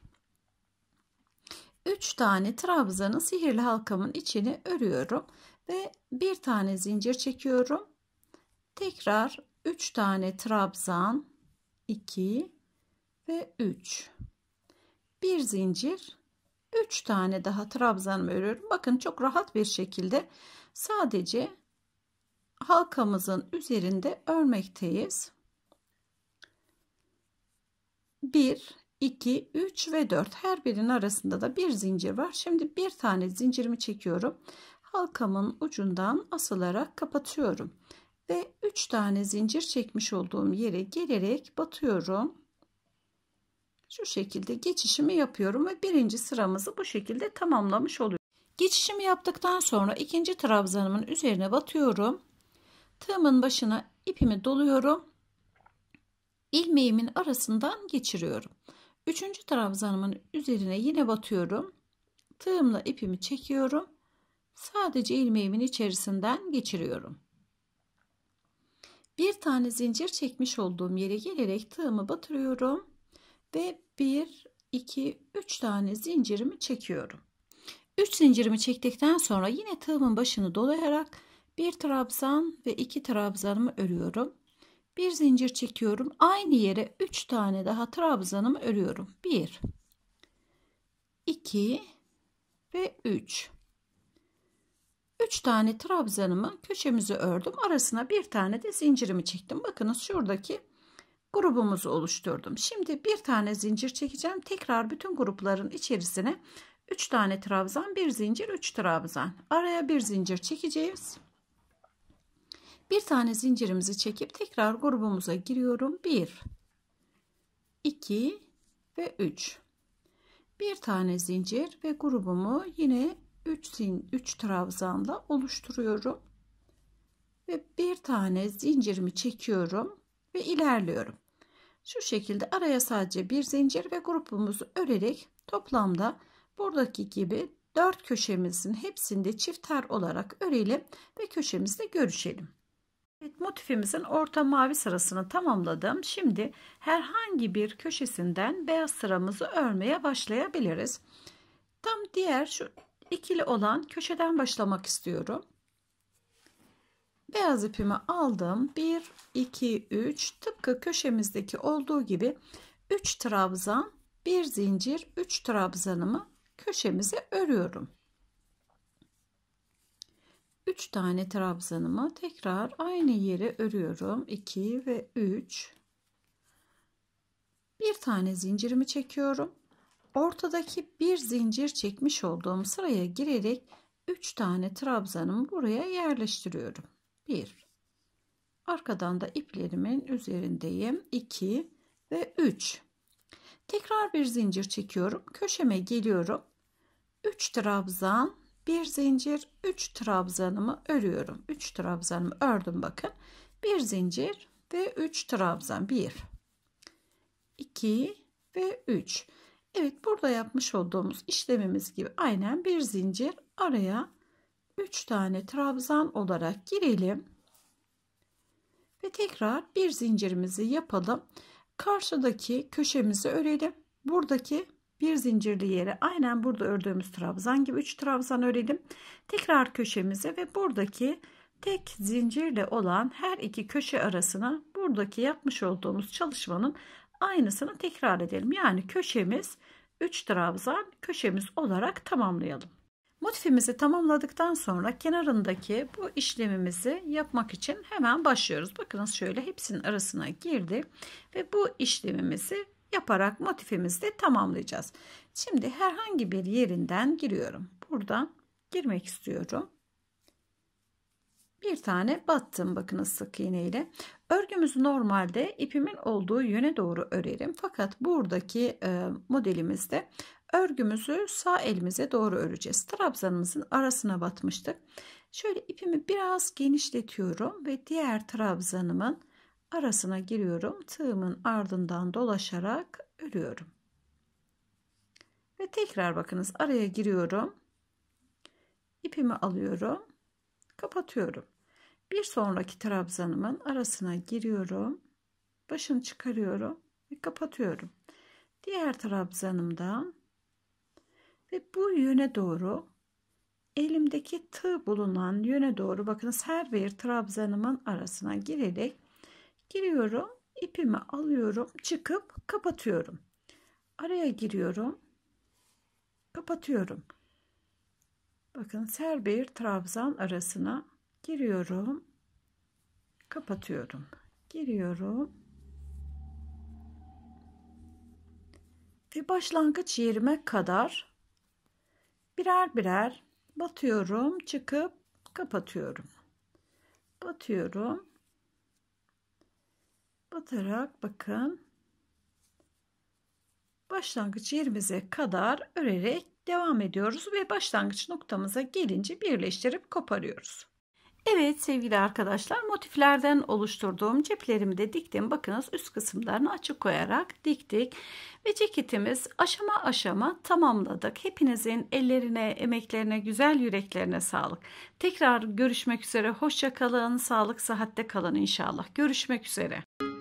3 tane trabzanın sihirli halkamın içini örüyorum ve bir tane zincir çekiyorum. Tekrar 3 tane trabzan 2 ve 3 bir zincir 3 tane daha trabzan örüyorum bakın çok rahat bir şekilde sadece halkamızın üzerinde örmekteyiz 1 2 3 ve 4 her birinin arasında da bir zincir var şimdi bir tane zincirimi çekiyorum halkamın ucundan asılarak kapatıyorum ve 3 tane zincir çekmiş olduğum yere gelerek batıyorum. Şu şekilde geçişimi yapıyorum ve birinci sıramızı bu şekilde tamamlamış oluyorum. Geçişimi yaptıktan sonra ikinci trabzanımın üzerine batıyorum. Tığımın başına ipimi doluyorum. Ilmeğimin arasından geçiriyorum. Üçüncü trabzanımın üzerine yine batıyorum. Tığımla ipimi çekiyorum. Sadece ilmeğimin içerisinden geçiriyorum. Bir tane zincir çekmiş olduğum yere gelerek tığımı batırıyorum ve 1 2 3 tane zincirimi çekiyorum. 3 zincirimi çektikten sonra yine tığımın başını dolayarak bir trabzan ve iki trabzanımı örüyorum. Bir zincir çekiyorum. Aynı yere 3 tane daha trabzanımı örüyorum. 1 2 ve 3 3 tane trabzanımı köşemizi ördüm. Arasına bir tane de zincirimi çektim. Bakınız şuradaki grubumuzu oluşturdum. Şimdi bir tane zincir çekeceğim. Tekrar bütün grupların içerisine 3 tane trabzan, bir zincir, 3 trabzan. Araya bir zincir çekeceğiz. Bir tane zincirimizi çekip tekrar grubumuza giriyorum. 1 2 ve 3. Bir tane zincir ve grubumu yine 3 sin 3 trabzanla oluşturuyorum ve bir tane zincirimi çekiyorum ve ilerliyorum. Şu şekilde araya sadece bir zincir ve grubumuzu örerek toplamda buradaki gibi dört köşemizin hepsinde çifter olarak örelim ve köşemizde görüşelim. Evet, motifimizin orta mavi sırasını tamamladım. Şimdi herhangi bir köşesinden beyaz sıramızı örmeye başlayabiliriz. Tam diğer şu ikili olan köşeden başlamak istiyorum. Beyaz ipimi aldım. 1, 2, 3 tıpkı köşemizdeki olduğu gibi 3 trabzan, 1 zincir, 3 trabzanımı köşemize örüyorum. 3 tane trabzanımı tekrar aynı yere örüyorum. 2 ve 3. Bir tane zincirimi çekiyorum ortadaki bir zincir çekmiş olduğum sıraya girerek 3 tane trabzanımı buraya yerleştiriyorum. 1 Arkadan da iplerimin üzerindeyim. 2 ve 3 Tekrar bir zincir çekiyorum. Köşeme geliyorum. 3 trabzan, bir zincir, 3 trabzanımı örüyorum. 3 trabzanımı ördüm bakın. Bir zincir ve 3 trabzan. 1 2 ve 3 Evet burada yapmış olduğumuz işlemimiz gibi aynen bir zincir araya 3 tane trabzan olarak girelim. Ve tekrar bir zincirimizi yapalım. Karşıdaki köşemizi örelim. Buradaki bir zincirli yere aynen burada ördüğümüz trabzan gibi 3 trabzan örelim. Tekrar köşemize ve buradaki tek zincirle olan her iki köşe arasına buradaki yapmış olduğumuz çalışmanın Aynısını tekrar edelim. Yani köşemiz 3 trabzan köşemiz olarak tamamlayalım. Motifimizi tamamladıktan sonra kenarındaki bu işlemimizi yapmak için hemen başlıyoruz. Bakınız şöyle hepsinin arasına girdi ve bu işlemimizi yaparak motifimizi de tamamlayacağız. Şimdi herhangi bir yerinden giriyorum. Buradan girmek istiyorum. Bir tane battım bakınız sık iğneyle. Örgümüzü normalde ipimin olduğu yöne doğru örerim. Fakat buradaki e, modelimizde örgümüzü sağ elimize doğru öreceğiz. Trabzanımızın arasına batmıştık. Şöyle ipimi biraz genişletiyorum ve diğer trabzanımın arasına giriyorum. Tığımın ardından dolaşarak örüyorum. Ve tekrar bakınız araya giriyorum. İpimi alıyorum. Kapatıyorum. Bir sonraki trabzanımın arasına giriyorum. Başını çıkarıyorum ve kapatıyorum. Diğer trabzanımdan ve bu yöne doğru elimdeki tığ bulunan yöne doğru bakınız her bir trabzanımın arasına girerek giriyorum. ipimi alıyorum, çıkıp kapatıyorum. Araya giriyorum. Kapatıyorum. Bakın her bir trabzan arasına Giriyorum. Kapatıyorum. Giriyorum. Ve başlangıç yerime kadar birer birer batıyorum, çıkıp kapatıyorum. Batıyorum. Batarak bakın başlangıç yerimize kadar örerek devam ediyoruz ve başlangıç noktamıza gelince birleştirip koparıyoruz. Evet sevgili arkadaşlar motiflerden oluşturduğum ceplerimi de diktim. Bakınız üst kısımlarını açık koyarak diktik. Ve ceketimiz aşama aşama tamamladık. Hepinizin ellerine, emeklerine, güzel yüreklerine sağlık. Tekrar görüşmek üzere. Hoşça kalın. Sağlık, sıhhatte kalın inşallah. Görüşmek üzere.